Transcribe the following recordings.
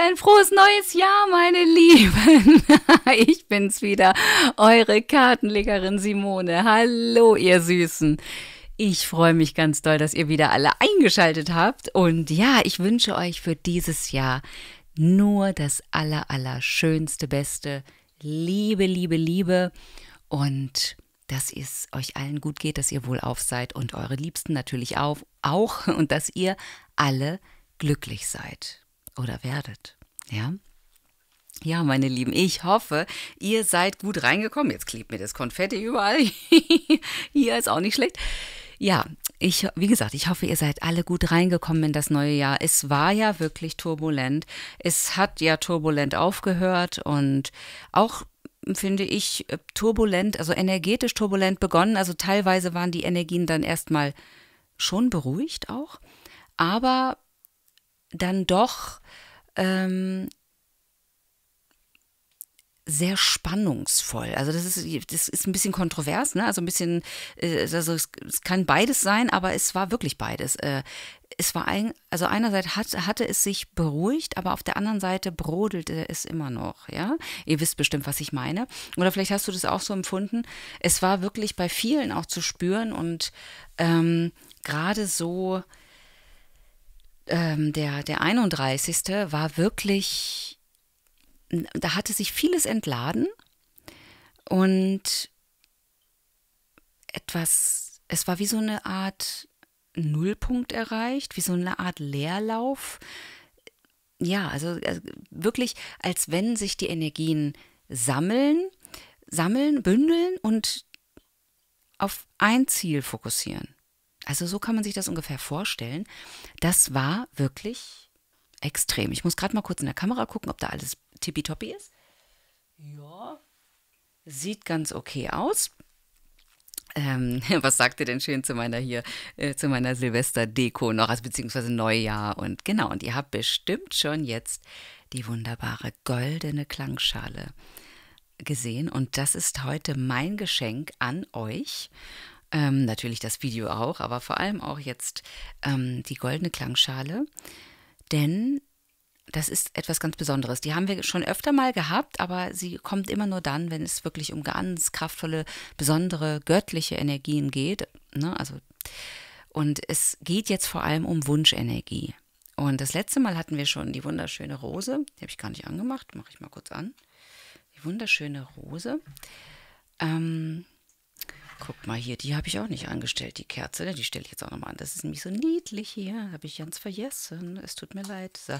ein frohes neues Jahr, meine Lieben. ich bin's wieder, eure Kartenlegerin Simone. Hallo, ihr Süßen. Ich freue mich ganz doll, dass ihr wieder alle eingeschaltet habt. Und ja, ich wünsche euch für dieses Jahr nur das aller, aller schönste, beste. Liebe, Liebe, Liebe. Und dass es euch allen gut geht, dass ihr wohlauf seid und eure Liebsten natürlich auch, auch und dass ihr alle glücklich seid oder werdet. Ja. Ja, meine Lieben, ich hoffe, ihr seid gut reingekommen. Jetzt klebt mir das Konfetti überall. Hier ist auch nicht schlecht. Ja, ich, wie gesagt, ich hoffe, ihr seid alle gut reingekommen in das neue Jahr. Es war ja wirklich turbulent. Es hat ja turbulent aufgehört und auch finde ich turbulent, also energetisch turbulent begonnen. Also teilweise waren die Energien dann erstmal schon beruhigt auch, aber dann doch ähm, sehr spannungsvoll. Also das ist, das ist ein bisschen kontrovers, ne? Also ein bisschen, äh, also es, kann beides sein, aber es war wirklich beides. Äh, es war ein, also einerseits hat, hatte es sich beruhigt, aber auf der anderen Seite brodelte es immer noch, ja? Ihr wisst bestimmt, was ich meine. Oder vielleicht hast du das auch so empfunden. Es war wirklich bei vielen auch zu spüren und ähm, gerade so ähm, der, der 31. war wirklich, da hatte sich vieles entladen und etwas, es war wie so eine Art Nullpunkt erreicht, wie so eine Art Leerlauf. Ja, also, also wirklich, als wenn sich die Energien sammeln, sammeln, bündeln und auf ein Ziel fokussieren. Also so kann man sich das ungefähr vorstellen. Das war wirklich extrem. Ich muss gerade mal kurz in der Kamera gucken, ob da alles tippitoppi ist. Ja. Sieht ganz okay aus. Ähm, was sagt ihr denn schön zu meiner hier, äh, zu meiner Silvester-Deko noch, also beziehungsweise Neujahr und genau, und ihr habt bestimmt schon jetzt die wunderbare goldene Klangschale gesehen und das ist heute mein Geschenk an euch ähm, natürlich das Video auch, aber vor allem auch jetzt ähm, die goldene Klangschale. Denn das ist etwas ganz Besonderes. Die haben wir schon öfter mal gehabt, aber sie kommt immer nur dann, wenn es wirklich um ganz kraftvolle, besondere, göttliche Energien geht. Ne? Also, und es geht jetzt vor allem um Wunschenergie. Und das letzte Mal hatten wir schon die wunderschöne Rose. Die habe ich gar nicht angemacht, mache ich mal kurz an. Die wunderschöne Rose. Ähm, guck mal hier, die habe ich auch nicht angestellt, die Kerze. Ne, die stelle ich jetzt auch nochmal an. Das ist nämlich so niedlich hier. Habe ich ganz vergessen. Es tut mir leid. So.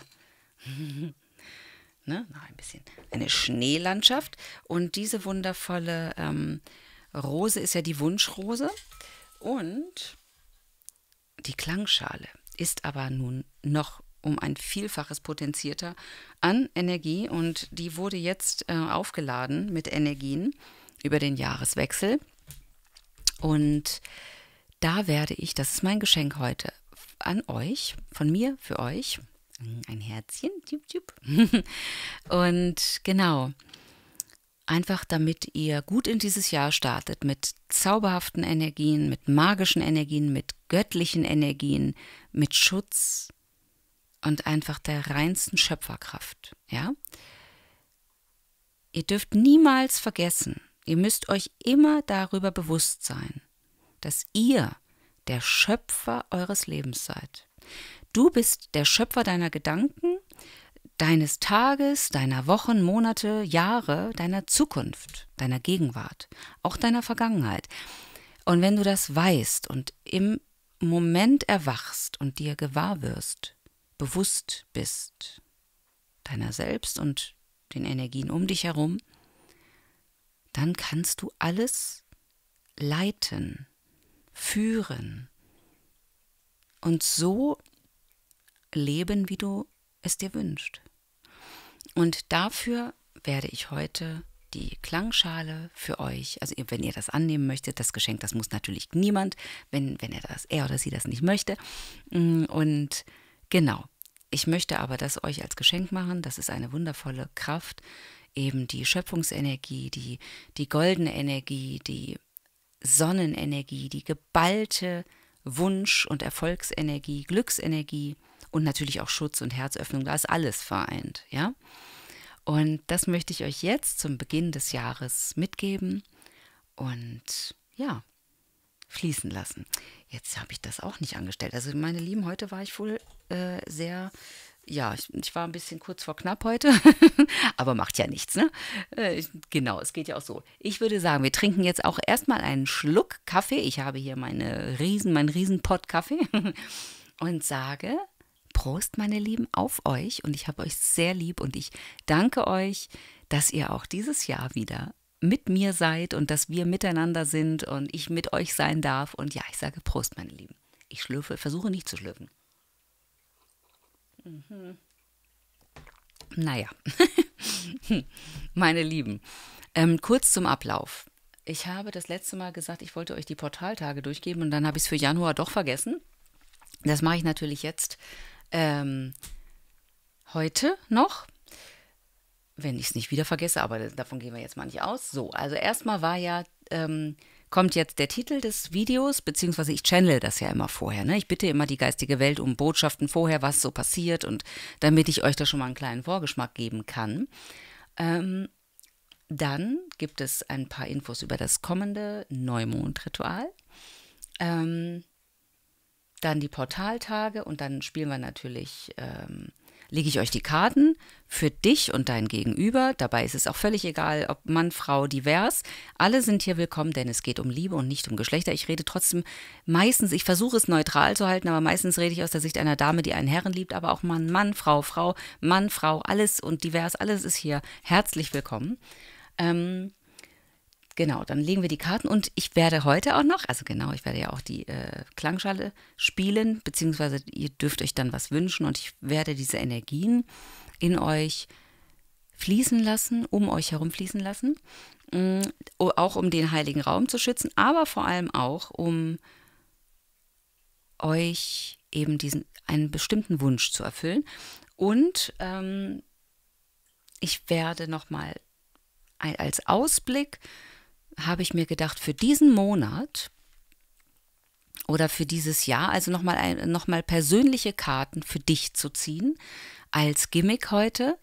ne? Noch ein bisschen. Eine Schneelandschaft. Und diese wundervolle ähm, Rose ist ja die Wunschrose. Und die Klangschale ist aber nun noch um ein Vielfaches potenzierter an Energie und die wurde jetzt äh, aufgeladen mit Energien über den Jahreswechsel. Und da werde ich, das ist mein Geschenk heute an euch, von mir für euch, ein Herzchen, tjup, tjup. und genau, einfach damit ihr gut in dieses Jahr startet mit zauberhaften Energien, mit magischen Energien, mit göttlichen Energien, mit Schutz und einfach der reinsten Schöpferkraft, ja? Ihr dürft niemals vergessen, Ihr müsst euch immer darüber bewusst sein, dass ihr der Schöpfer eures Lebens seid. Du bist der Schöpfer deiner Gedanken, deines Tages, deiner Wochen, Monate, Jahre, deiner Zukunft, deiner Gegenwart, auch deiner Vergangenheit. Und wenn du das weißt und im Moment erwachst und dir gewahr wirst, bewusst bist, deiner selbst und den Energien um dich herum, dann kannst du alles leiten, führen und so leben, wie du es dir wünschst. Und dafür werde ich heute die Klangschale für euch, also wenn ihr das annehmen möchtet, das Geschenk, das muss natürlich niemand, wenn, wenn er das, er oder sie das nicht möchte. Mm, und genau, ich möchte aber das euch als Geschenk machen, das ist eine wundervolle Kraft, eben die Schöpfungsenergie, die, die goldene Energie, die Sonnenenergie, die geballte Wunsch- und Erfolgsenergie, Glücksenergie und natürlich auch Schutz und Herzöffnung, da ist alles vereint, ja? Und das möchte ich euch jetzt zum Beginn des Jahres mitgeben und ja, fließen lassen. Jetzt habe ich das auch nicht angestellt. Also meine Lieben, heute war ich wohl äh, sehr ja, ich, ich, war ein bisschen kurz vor knapp heute, aber macht ja nichts, ne? Äh, genau, es geht ja auch so. Ich würde sagen, wir trinken jetzt auch erstmal einen Schluck Kaffee. Ich habe hier meine Riesen, meinen Riesenpott Kaffee und sage Prost, meine Lieben, auf euch und ich habe euch sehr lieb und ich danke euch, dass ihr auch dieses Jahr wieder mit mir seid und dass wir miteinander sind und ich mit euch sein darf. Und ja, ich sage Prost, meine Lieben. Ich schlürfe, versuche nicht zu schlürfen. Mhm. Naja, meine Lieben, ähm, kurz zum Ablauf. Ich habe das letzte Mal gesagt, ich wollte euch die Portaltage durchgeben und dann habe ich es für Januar doch vergessen. Das mache ich natürlich jetzt ähm, heute noch, wenn ich es nicht wieder vergesse, aber davon gehen wir jetzt mal nicht aus. So, also erstmal war ja ähm, kommt jetzt der Titel des Videos, beziehungsweise ich channel das ja immer vorher. Ne? Ich bitte immer die geistige Welt um Botschaften vorher, was so passiert und damit ich euch da schon mal einen kleinen Vorgeschmack geben kann. Ähm, dann gibt es ein paar Infos über das kommende Neumondritual. Ähm, dann die Portaltage und dann spielen wir natürlich ähm, lege ich euch die Karten für dich und dein Gegenüber. Dabei ist es auch völlig egal, ob Mann, Frau, divers. Alle sind hier willkommen, denn es geht um Liebe und nicht um Geschlechter. Ich rede trotzdem meistens, ich versuche es neutral zu halten, aber meistens rede ich aus der Sicht einer Dame, die einen Herren liebt, aber auch Mann, Mann, Frau, Frau, Mann, Frau, alles und divers, alles ist hier herzlich willkommen. Ähm, Genau, dann legen wir die Karten und ich werde heute auch noch, also genau, ich werde ja auch die äh, Klangschale spielen, beziehungsweise ihr dürft euch dann was wünschen und ich werde diese Energien in euch fließen lassen, um euch herum fließen lassen, mh, mm, auch um den heiligen Raum zu schützen, aber vor allem auch, um euch eben diesen einen bestimmten Wunsch zu erfüllen. Und ähm, ich werde nochmal als Ausblick habe ich mir gedacht, für diesen Monat oder für dieses Jahr, also nochmal noch mal persönliche Karten für dich zu ziehen, als Gimmick heute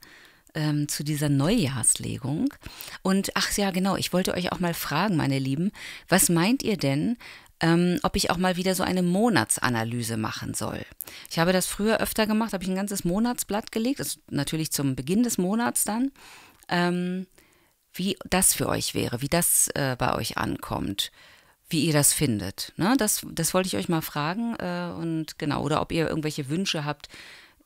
ähm, zu dieser Neujahrslegung. Und ach ja, genau, ich wollte euch auch mal fragen, meine Lieben, was meint ihr denn, ähm, ob ich auch mal wieder so eine Monatsanalyse machen soll. Ich habe das früher öfter gemacht, habe ich ein ganzes Monatsblatt gelegt, also natürlich zum Beginn des Monats dann. Ähm, wie das für euch wäre, wie das äh, bei euch ankommt, wie ihr das findet. Ne? Das, das wollte ich euch mal fragen äh, und genau, oder ob ihr irgendwelche Wünsche habt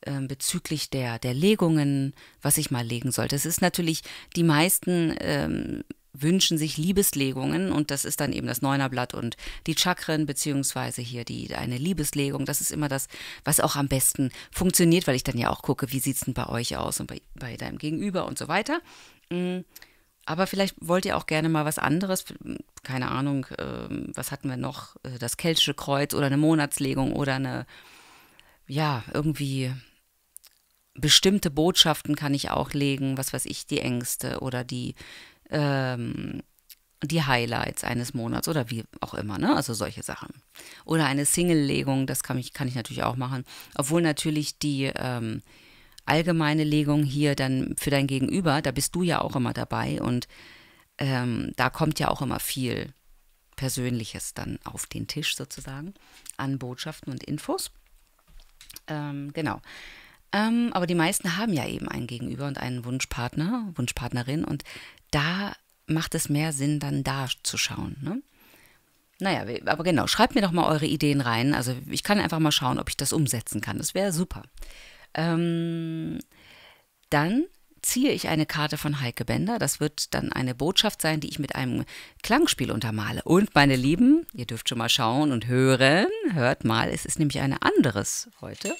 ähm, bezüglich der, der Legungen, was ich mal legen sollte. Es ist natürlich, die meisten ähm, wünschen sich Liebeslegungen und das ist dann eben das Neunerblatt und die Chakren beziehungsweise hier die eine Liebeslegung. Das ist immer das, was auch am besten funktioniert, weil ich dann ja auch gucke, wie sieht es denn bei euch aus und bei, bei deinem Gegenüber und so weiter. Mhm. Aber vielleicht wollt ihr auch gerne mal was anderes. Keine Ahnung, äh, was hatten wir noch? Äh, das Keltische Kreuz oder eine Monatslegung oder eine, ja, irgendwie bestimmte Botschaften kann ich auch legen. Was weiß ich, die Ängste oder die, ähm, die Highlights eines Monats oder wie auch immer, ne? Also solche Sachen. Oder eine Single-Legung, das kann ich, kann ich natürlich auch machen. Obwohl natürlich die, ähm, allgemeine Legung hier dann für dein Gegenüber, da bist du ja auch immer dabei und ähm, da kommt ja auch immer viel Persönliches dann auf den Tisch sozusagen an Botschaften und Infos. Ähm, genau. Ähm, aber die meisten haben ja eben einen Gegenüber und einen Wunschpartner, Wunschpartnerin und da macht es mehr Sinn, dann da zu schauen. Ne? Naja, aber genau, schreibt mir doch mal eure Ideen rein. Also ich kann einfach mal schauen, ob ich das umsetzen kann. Das wäre super. Ähm, dann ziehe ich eine Karte von Heike Bender. Das wird dann eine Botschaft sein, die ich mit einem Klangspiel untermale. Und meine Lieben, ihr dürft schon mal schauen und hören. Hört mal, es ist nämlich ein anderes heute.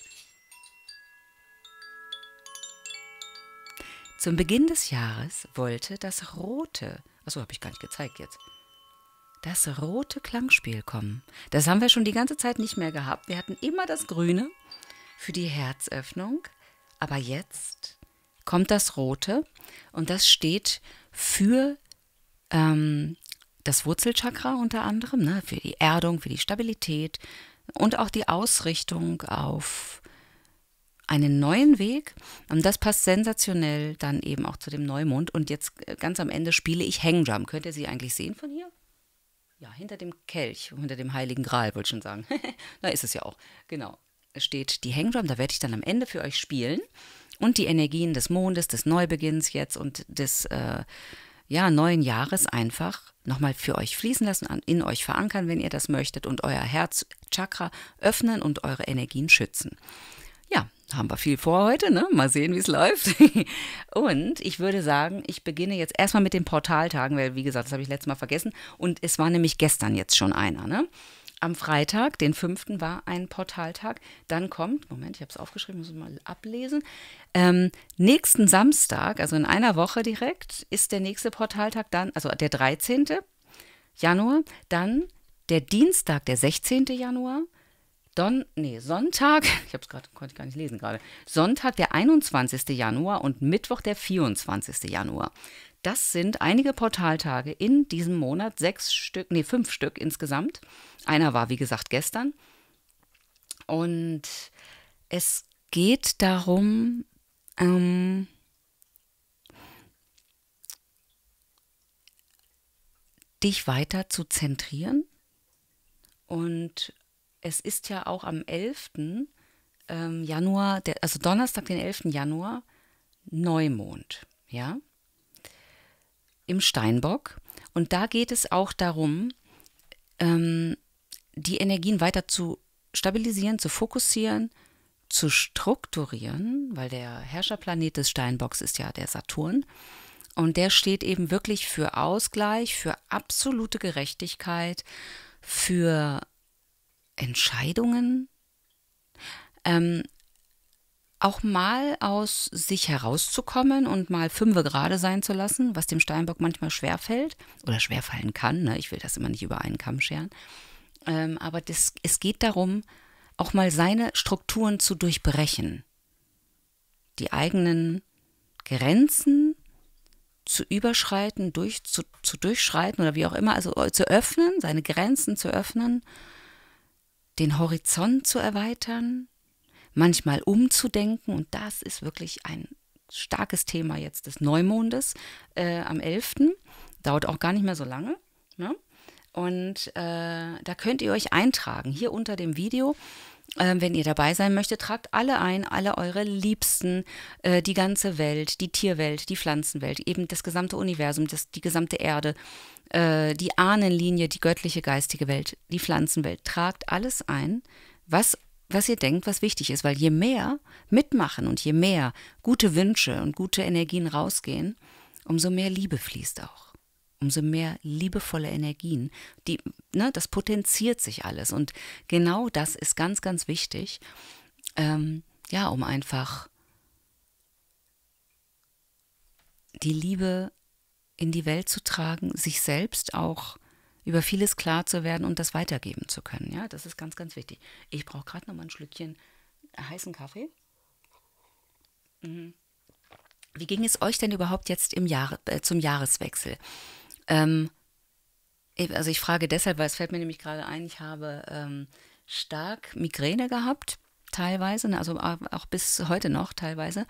Zum Beginn des Jahres wollte das rote, achso, habe ich gar nicht gezeigt jetzt, das rote Klangspiel kommen. Das haben wir schon die ganze Zeit nicht mehr gehabt. Wir hatten immer das grüne für die Herzöffnung. Aber jetzt kommt das Rote und das steht für ähm, das Wurzelchakra unter anderem, ne, für die Erdung, für die Stabilität und auch die Ausrichtung auf einen neuen Weg. Und das passt sensationell dann eben auch zu dem Neumond. Und jetzt äh, ganz am Ende spiele ich Hangdrum. Könnt ihr sie eigentlich sehen von hier? Ja, hinter dem Kelch, hinter dem Heiligen Gral, wollte ich schon sagen. da ist es ja auch. Genau steht die Hangdrum, da werde ich dann am Ende für euch spielen. Und die Energien des Mondes, des Neubeginns jetzt und des äh, ja, neuen Jahres einfach nochmal für euch fließen lassen, in euch verankern, wenn ihr das möchtet, und euer Herzchakra öffnen und eure Energien schützen. Ja, haben wir viel vor heute, ne? Mal sehen, wie es läuft. Und ich würde sagen, ich beginne jetzt erstmal mit den Portaltagen, weil, wie gesagt, das habe ich letztes Mal vergessen. Und es war nämlich gestern jetzt schon einer, ne? am Freitag, den 5. war ein Portaltag. Dann kommt, Moment, ich habe es aufgeschrieben, muss ich mal ablesen. Ähm, nächsten Samstag, also in einer Woche direkt, ist der nächste Portaltag dann, also der 13. Januar, dann der Dienstag, der 16. Januar, Don, nee, Sonntag, ich habe es gerade, konnte ich gar nicht lesen gerade, Sonntag, der 21. Januar und Mittwoch, der 24. Januar. Das sind einige Portaltage in diesem Monat, sechs Stück, nee, fünf Stück insgesamt. Einer war, wie gesagt, gestern. Und es geht darum, ähm, dich weiter zu zentrieren. Und es ist ja auch am 11. Ähm, Januar, also Donnerstag, den 11. Januar, Neumond. Ja? im Steinbock. Und da geht es auch darum, ähm, die Energien weiter zu stabilisieren, zu fokussieren, zu strukturieren, weil der Herrscherplanet des Steinbocks ist ja der Saturn. Und der steht eben wirklich für Ausgleich, für absolute Gerechtigkeit, für Entscheidungen. Ähm, auch mal aus sich herauszukommen und mal fünfe gerade sein zu lassen, was dem Steinbock manchmal schwer fällt oder schwer fallen kann. Ne? Ich will das immer nicht über einen Kamm scheren. Ähm, aber das, es geht darum, auch mal seine Strukturen zu durchbrechen, die eigenen Grenzen zu überschreiten, durch, zu, zu durchschreiten oder wie auch immer, also äh, zu öffnen, seine Grenzen zu öffnen, den Horizont zu erweitern, manchmal umzudenken. Und das ist wirklich ein starkes Thema jetzt des Neumondes äh, am 11. Dauert auch gar nicht mehr so lange. Ne? Und äh, da könnt ihr euch eintragen, hier unter dem Video. Ähm, wenn ihr dabei sein möchtet, tragt alle ein, alle eure Liebsten, äh, die ganze Welt, die Tierwelt, die Pflanzenwelt, eben das gesamte Universum, das, die gesamte Erde, äh, die Ahnenlinie, die göttliche geistige Welt, die Pflanzenwelt. Tragt alles ein, was was ihr denkt, was wichtig ist, weil je mehr mitmachen und je mehr gute Wünsche und gute Energien rausgehen, umso mehr Liebe fließt auch. Umso mehr liebevolle Energien. Die, ne, das potenziert sich alles. Und genau das ist ganz, ganz wichtig. Ähm, ja, um einfach die Liebe in die Welt zu tragen, sich selbst auch über vieles klar zu werden und das weitergeben zu können. Ja, das ist ganz, ganz wichtig. Ich brauche gerade noch mal ein Schlückchen heißen Kaffee. Mhm. Wie ging es euch denn überhaupt jetzt im Jahre, äh, zum Jahreswechsel? Ähm, also ich frage deshalb, weil es fällt mir nämlich gerade ein, ich habe ähm, stark Migräne gehabt, teilweise, ne, also auch bis heute noch teilweise.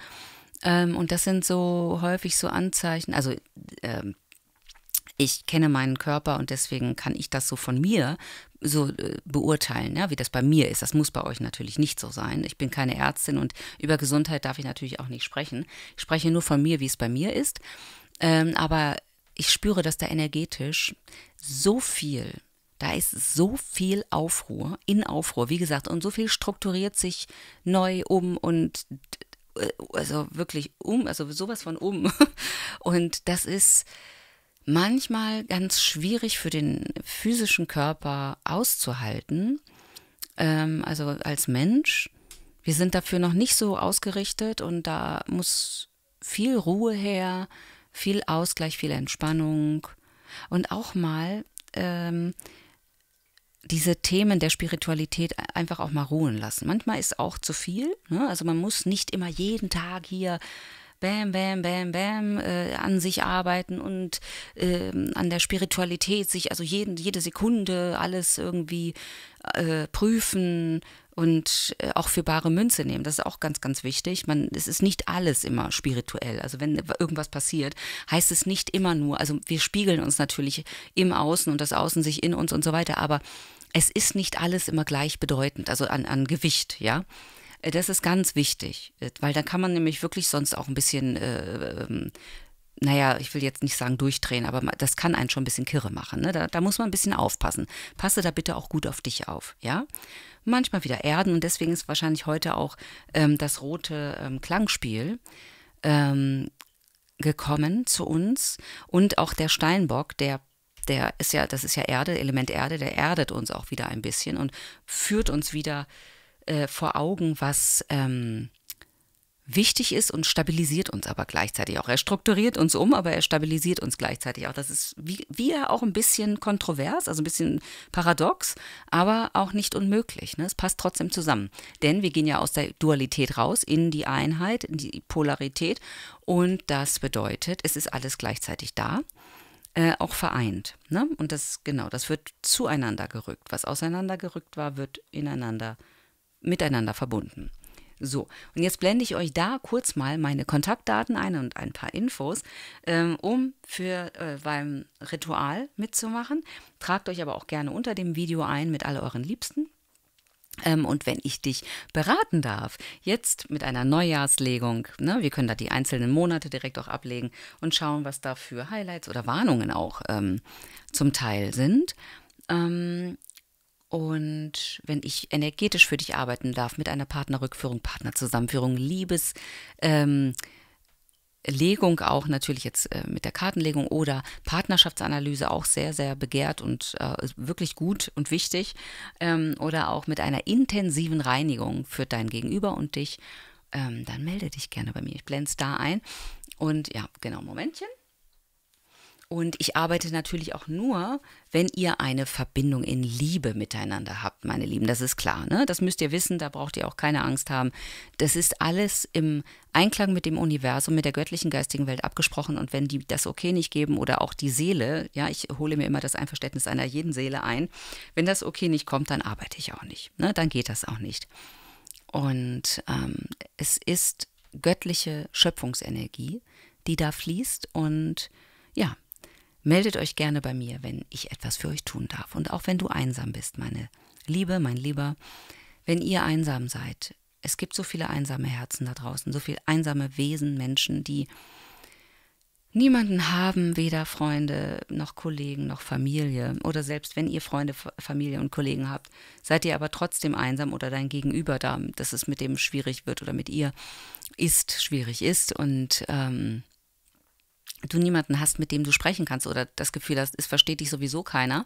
Ähm, und das sind so häufig so Anzeichen, also ähm, ich kenne meinen Körper und deswegen kann ich das so von mir so äh, beurteilen, ja, wie das bei mir ist. Das muss bei euch natürlich nicht so sein. Ich bin keine Ärztin und über Gesundheit darf ich natürlich auch nicht sprechen. Ich spreche nur von mir, wie es bei mir ist. Ähm, aber ich spüre, dass da energetisch so viel, da ist so viel Aufruhr, in Aufruhr, wie gesagt, und so viel strukturiert sich neu um und äh, also wirklich um, also sowas von um. Und das ist manchmal ganz schwierig für den physischen Körper auszuhalten. Ähm, also als Mensch, wir sind dafür noch nicht so ausgerichtet und da muss viel Ruhe her, viel Ausgleich, viel Entspannung und auch mal ähm, diese Themen der Spiritualität einfach auch mal ruhen lassen. Manchmal ist auch zu viel. Ne? Also man muss nicht immer jeden Tag hier Bam, Bam, Bam, Bam äh, an sich arbeiten und äh, an der Spiritualität sich, also jeden, jede Sekunde alles irgendwie äh, prüfen und äh, auch für bare Münze nehmen. Das ist auch ganz, ganz wichtig. Man, es ist nicht alles immer spirituell. Also wenn irgendwas passiert, heißt es nicht immer nur, also wir spiegeln uns natürlich im Außen und das Außen sich in uns und so weiter, aber es ist nicht alles immer gleichbedeutend, also an, an Gewicht, ja. Äh, das ist ganz wichtig, äh, weil da kann man nämlich wirklich sonst auch ein bisschen, äh, ähm, naja, ich will jetzt nicht sagen durchdrehen, aber das kann einen schon ein bisschen kirre machen. Ne? Da, da, muss man ein bisschen aufpassen. Passe da bitte auch gut auf dich auf, ja? Manchmal wieder erden und deswegen ist wahrscheinlich heute auch ähm, das rote ähm, Klangspiel ähm, gekommen zu uns und auch der Steinbock, der der ist ja, das ist ja Erde, Element Erde, der erdet uns auch wieder ein bisschen und führt uns wieder äh, äh, vor Augen, was ähm, wichtig ist und stabilisiert uns aber gleichzeitig auch. Er strukturiert uns um, aber er stabilisiert uns gleichzeitig auch. Das ist wie, er auch ein bisschen kontrovers, also ein bisschen paradox, aber auch nicht unmöglich. Ne? Es passt trotzdem zusammen. Denn wir gehen ja aus der Dualität raus in die Einheit, in die Polarität. Und das bedeutet, es ist alles gleichzeitig da. Äh, auch vereint. Ne? Und das, genau, das wird zueinander gerückt. Was auseinandergerückt war, wird ineinander gerückt miteinander verbunden. So, und jetzt blende ich euch da kurz mal meine Kontaktdaten ein und ein paar Infos, ähm, um für äh, beim Ritual mitzumachen. Tragt euch aber auch gerne unter dem Video ein mit all euren Liebsten. Ähm, und wenn ich dich beraten darf, jetzt mit einer Neujahrslegung, ne, wir können da die einzelnen Monate direkt auch ablegen und schauen, was da für Highlights oder Warnungen auch ähm, zum Teil sind ähm, und wenn ich energetisch für dich arbeiten darf, mit einer Partnerrückführung, Partnerzusammenführung, Liebes, ähm, Legung auch natürlich jetzt äh, mit der Kartenlegung oder Partnerschaftsanalyse auch sehr, sehr begehrt und äh, wirklich gut und wichtig. Ähm, oder auch mit einer intensiven Reinigung für dein Gegenüber und dich, ähm, dann melde dich gerne bei mir. Ich blende es da ein. Und ja, genau, Momentchen. Und ich arbeite natürlich auch nur, wenn ihr eine Verbindung in Liebe miteinander habt, meine Lieben. Das ist klar, ne? Das müsst ihr wissen, da braucht ihr auch keine Angst haben. Das ist alles im Einklang mit dem Universum, mit der göttlichen geistigen Welt abgesprochen. Und wenn die das okay nicht geben oder auch die Seele, ja, ich hole mir immer das Einverständnis einer jeden Seele ein, wenn das okay nicht kommt, dann arbeite ich auch nicht. Ne? Dann geht das auch nicht. Und ähm, es ist göttliche Schöpfungsenergie, die da fließt und ja, Meldet euch gerne bei mir, wenn ich etwas für euch tun darf. Und auch wenn du einsam bist, meine Liebe, mein Lieber, wenn ihr einsam seid. Es gibt so viele einsame Herzen da draußen, so viele einsame Wesen, Menschen, die niemanden haben, weder Freunde noch Kollegen noch Familie. Oder selbst wenn ihr Freunde, Familie und Kollegen habt, seid ihr aber trotzdem einsam oder dein Gegenüber da, dass es mit dem schwierig wird oder mit ihr ist, schwierig ist. Und ähm, du niemanden hast, mit dem du sprechen kannst oder das Gefühl hast, es versteht dich sowieso keiner.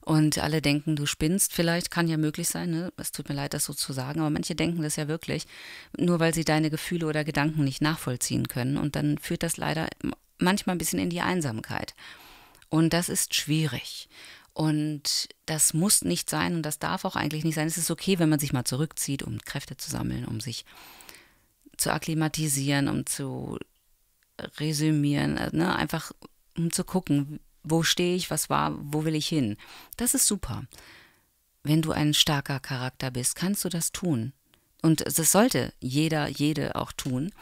Und alle denken, du spinnst vielleicht, kann ja möglich sein, ne? es tut mir leid, das so zu sagen, aber manche denken das ja wirklich, nur weil sie deine Gefühle oder Gedanken nicht nachvollziehen können. Und dann führt das leider manchmal ein bisschen in die Einsamkeit. Und das ist schwierig. Und das muss nicht sein und das darf auch eigentlich nicht sein. Es ist okay, wenn man sich mal zurückzieht, um Kräfte zu sammeln, um sich zu akklimatisieren, um zu resümieren, ne? einfach um zu gucken, wo stehe ich, was war, wo will ich hin. Das ist super. Wenn du ein starker Charakter bist, kannst du das tun. Und das sollte jeder, jede auch tun.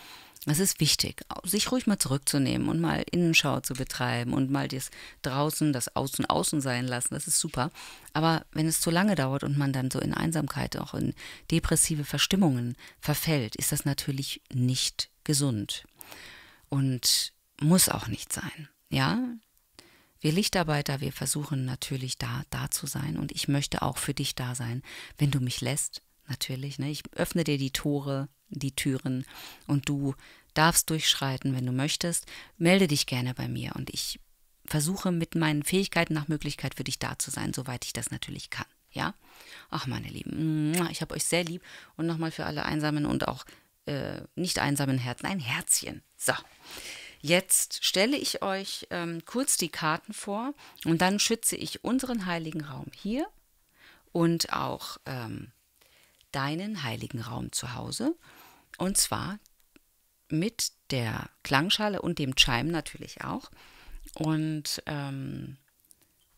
Es ist wichtig, sich ruhig mal zurückzunehmen und mal Innenschau zu betreiben und mal das draußen, das Außen, Außen sein lassen. Das ist super. Aber wenn es zu lange dauert und man dann so in Einsamkeit, auch in depressive Verstimmungen verfällt, ist das natürlich nicht gesund und muss auch nicht sein. Ja, wir Lichtarbeiter, wir versuchen natürlich da, da zu sein und ich möchte auch für dich da sein, wenn du mich lässt, natürlich. Ne? Ich öffne dir die Tore, die Türen und du darfst durchschreiten, wenn du möchtest. Melde dich gerne bei mir und ich versuche mit meinen Fähigkeiten nach Möglichkeit für dich da zu sein, soweit ich das natürlich kann. Ja? Ach, meine Lieben, ich habe euch sehr lieb und nochmal für alle Einsamen und auch äh, nicht einsamen Herzen ein Herzchen. So, jetzt stelle ich euch ähm, kurz die Karten vor und dann schütze ich unseren heiligen Raum hier und auch ähm, deinen heiligen Raum zu Hause. Und zwar mit der Klangschale und dem Chime natürlich auch. Und ähm,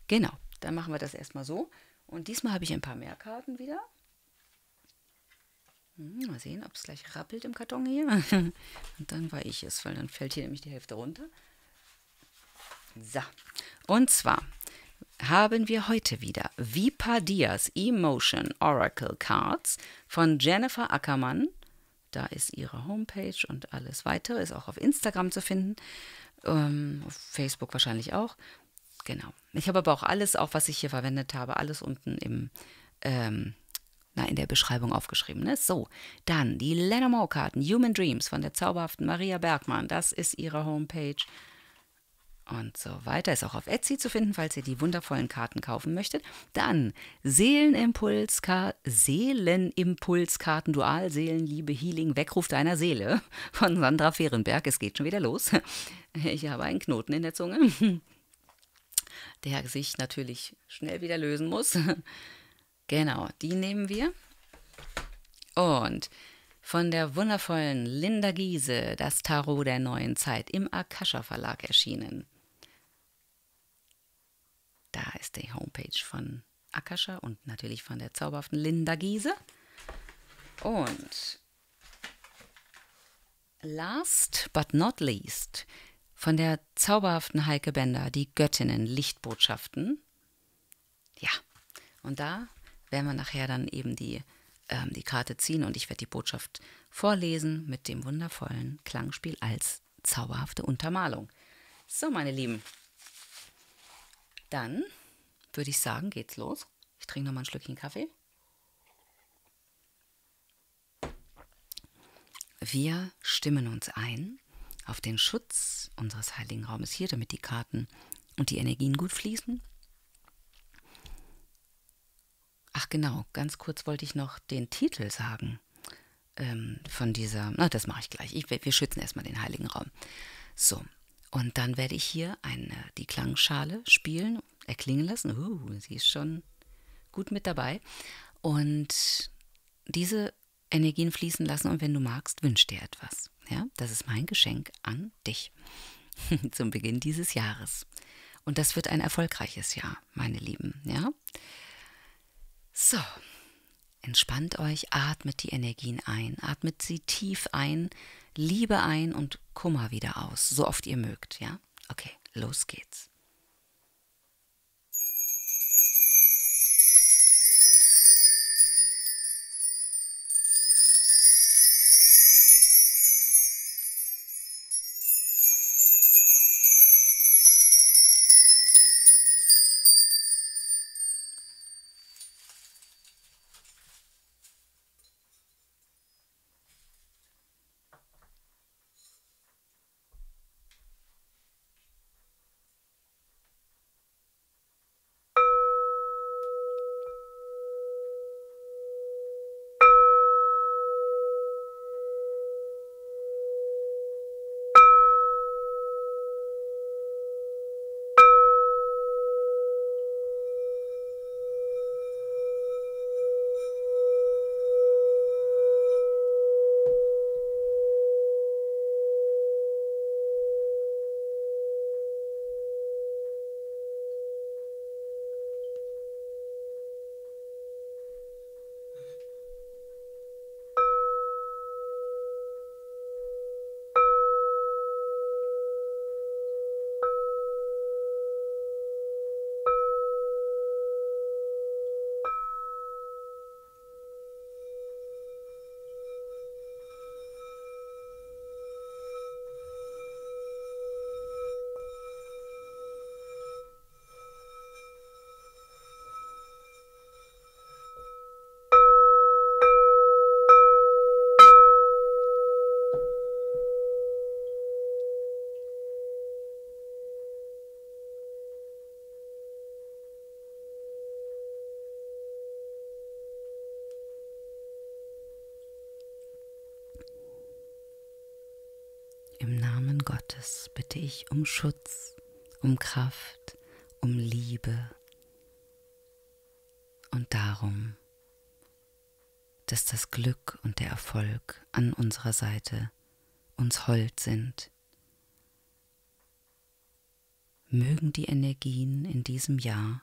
genau, dann machen wir das erstmal so. Und diesmal habe ich ein paar mehr Karten wieder. Hm, mal sehen, ob es gleich rappelt im Karton hier. Und dann war ich es, weil dann fällt hier nämlich die Hälfte runter. So, und zwar haben wir heute wieder Vipa Diaz Emotion Oracle Cards von Jennifer Ackermann. Da ist ihre Homepage und alles weitere ist auch auf Instagram zu finden, ähm, auf Facebook wahrscheinlich auch. Genau. Ich habe aber auch alles, auch was ich hier verwendet habe, alles unten im ähm, na, in der Beschreibung aufgeschrieben ist. Ne? So, dann die Lenamore-Karten Human Dreams von der zauberhaften Maria Bergmann. Das ist ihre Homepage. Und so weiter ist auch auf Etsy zu finden, falls ihr die wundervollen Karten kaufen möchtet. Dann Seelenimpulska Seelenimpulskarten Dual Seelenliebe Healing Weckruf deiner Seele von Sandra Fehrenberg. Es geht schon wieder los. Ich habe einen Knoten in der Zunge, der sich natürlich schnell wieder lösen muss. Genau, die nehmen wir. Und von der wundervollen Linda Giese, das Tarot der neuen Zeit im Akasha Verlag erschienen. Da ist die Homepage von Akasha und natürlich von der zauberhaften Linda Giese. Und last but not least von der zauberhaften Heike Bender, die Göttinnen Lichtbotschaften. Ja, und da werden wir nachher dann eben die, ähm, die Karte ziehen und ich werde die Botschaft vorlesen mit dem wundervollen Klangspiel als zauberhafte Untermalung. So, meine Lieben, dann würde ich sagen, geht's los. Ich trinke nochmal ein Schlückchen Kaffee. Wir stimmen uns ein auf den Schutz unseres heiligen Raumes hier, damit die Karten und die Energien gut fließen Ach genau, ganz kurz wollte ich noch den Titel sagen ähm, von dieser, na das mache ich gleich, ich, wir schützen erstmal den heiligen Raum. So, und dann werde ich hier eine, die Klangschale spielen, erklingen lassen. Uh, sie ist schon gut mit dabei. Und diese Energien fließen lassen und wenn du magst, wünsch dir etwas. Ja, das ist mein Geschenk an dich zum Beginn dieses Jahres. Und das wird ein erfolgreiches Jahr, meine Lieben. Ja. So, entspannt euch, atmet die Energien ein, atmet sie tief ein, Liebe ein und Kummer wieder aus, so oft ihr mögt, ja? Okay, los geht's. Schutz, um Kraft, um Liebe und darum, dass das Glück und der Erfolg an unserer Seite uns hold sind. Mögen die Energien in diesem Jahr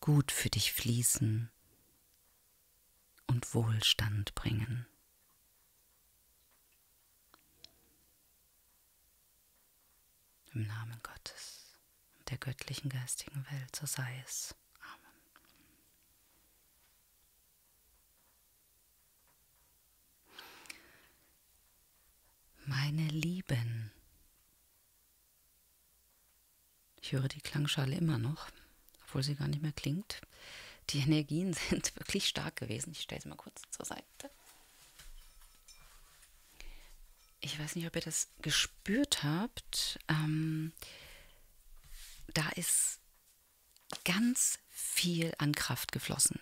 gut für dich fließen und Wohlstand bringen. Im Namen Gottes und der göttlichen geistigen Welt, so sei es. Amen. Meine Lieben, ich höre die Klangschale immer noch, obwohl sie gar nicht mehr klingt. Die Energien sind wirklich stark gewesen. Ich stelle sie mal kurz zur Seite ich weiß nicht, ob ihr das gespürt habt, ähm, da ist ganz viel an Kraft geflossen.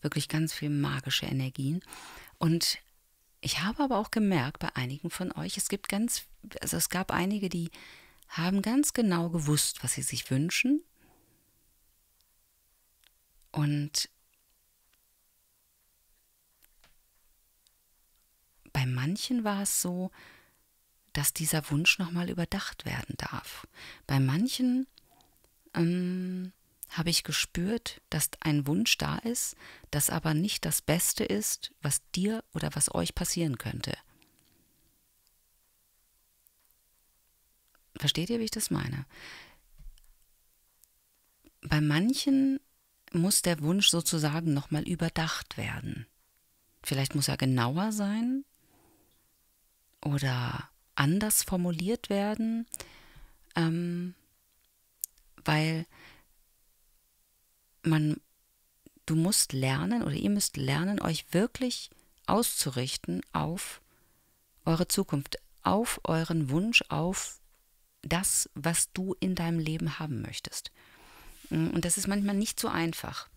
Wirklich ganz viel magische Energien. Und ich habe aber auch gemerkt bei einigen von euch, es gibt ganz, also es gab einige, die haben ganz genau gewusst, was sie sich wünschen. Und bei manchen war es so, dass dieser Wunsch nochmal überdacht werden darf. Bei manchen ähm, habe ich gespürt, dass ein Wunsch da ist, das aber nicht das Beste ist, was dir oder was euch passieren könnte. Versteht ihr, wie ich das meine? Bei manchen muss der Wunsch sozusagen nochmal überdacht werden. Vielleicht muss er genauer sein oder anders formuliert werden, ähm, weil man, du musst lernen oder ihr müsst lernen, euch wirklich auszurichten auf eure Zukunft, auf euren Wunsch, auf das, was du in deinem Leben haben möchtest. Mm, und das ist manchmal nicht so einfach.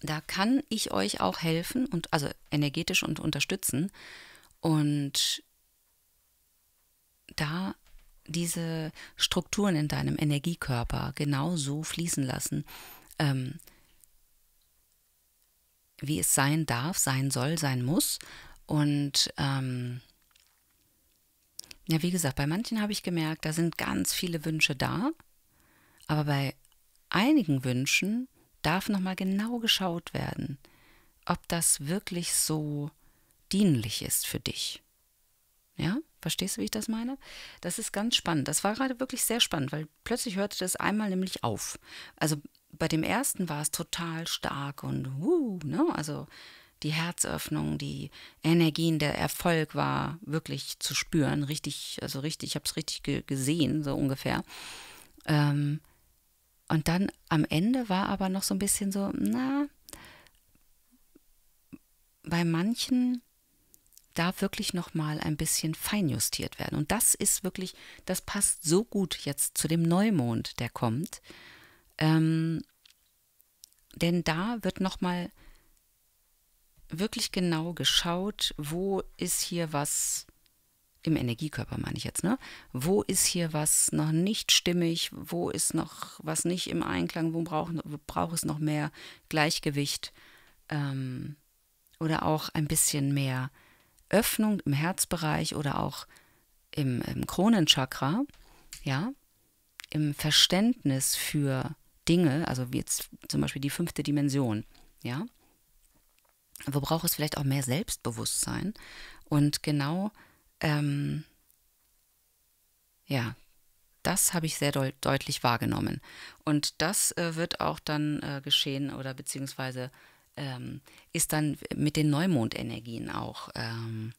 Da kann ich euch auch helfen und also energetisch und unterstützen. Und da diese Strukturen in deinem Energiekörper genau so fließen lassen, ähm, wie es sein darf, sein soll, sein muss. Und ähm, ja, wie gesagt, bei manchen habe ich gemerkt, da sind ganz viele Wünsche da, aber bei einigen Wünschen darf nochmal genau geschaut werden, ob das wirklich so dienlich ist für dich. Ja? Verstehst du, wie ich das meine? Das ist ganz spannend. Das war gerade wirklich sehr spannend, weil plötzlich hörte das einmal nämlich auf. Also bei dem ersten war es total stark und wuh, ne? Also die Herzöffnung, die Energien, der Erfolg war wirklich zu spüren, richtig, also richtig, ich habe es richtig ge gesehen, so ungefähr. Ähm, und dann am Ende war aber noch so ein bisschen so, na, bei manchen darf wirklich noch mal ein bisschen feinjustiert werden. Und das ist wirklich, das passt so gut jetzt zu dem Neumond, der kommt. Ähm, denn da wird noch mal wirklich genau geschaut, wo ist hier was im Energiekörper meine ich jetzt, ne? Wo ist hier was noch nicht stimmig? Wo ist noch was nicht im Einklang? Wo braucht brauch es noch mehr Gleichgewicht? Ähm, oder auch ein bisschen mehr Öffnung im Herzbereich oder auch im, im Kronenchakra, ja, im Verständnis für Dinge, also wie jetzt zum Beispiel die fünfte Dimension, ja, wo braucht es vielleicht auch mehr Selbstbewusstsein und genau, ähm, ja, das habe ich sehr deut deutlich wahrgenommen und das äh, wird auch dann äh, geschehen oder beziehungsweise ähm, ist dann mit den Neumondenergien auch ähm,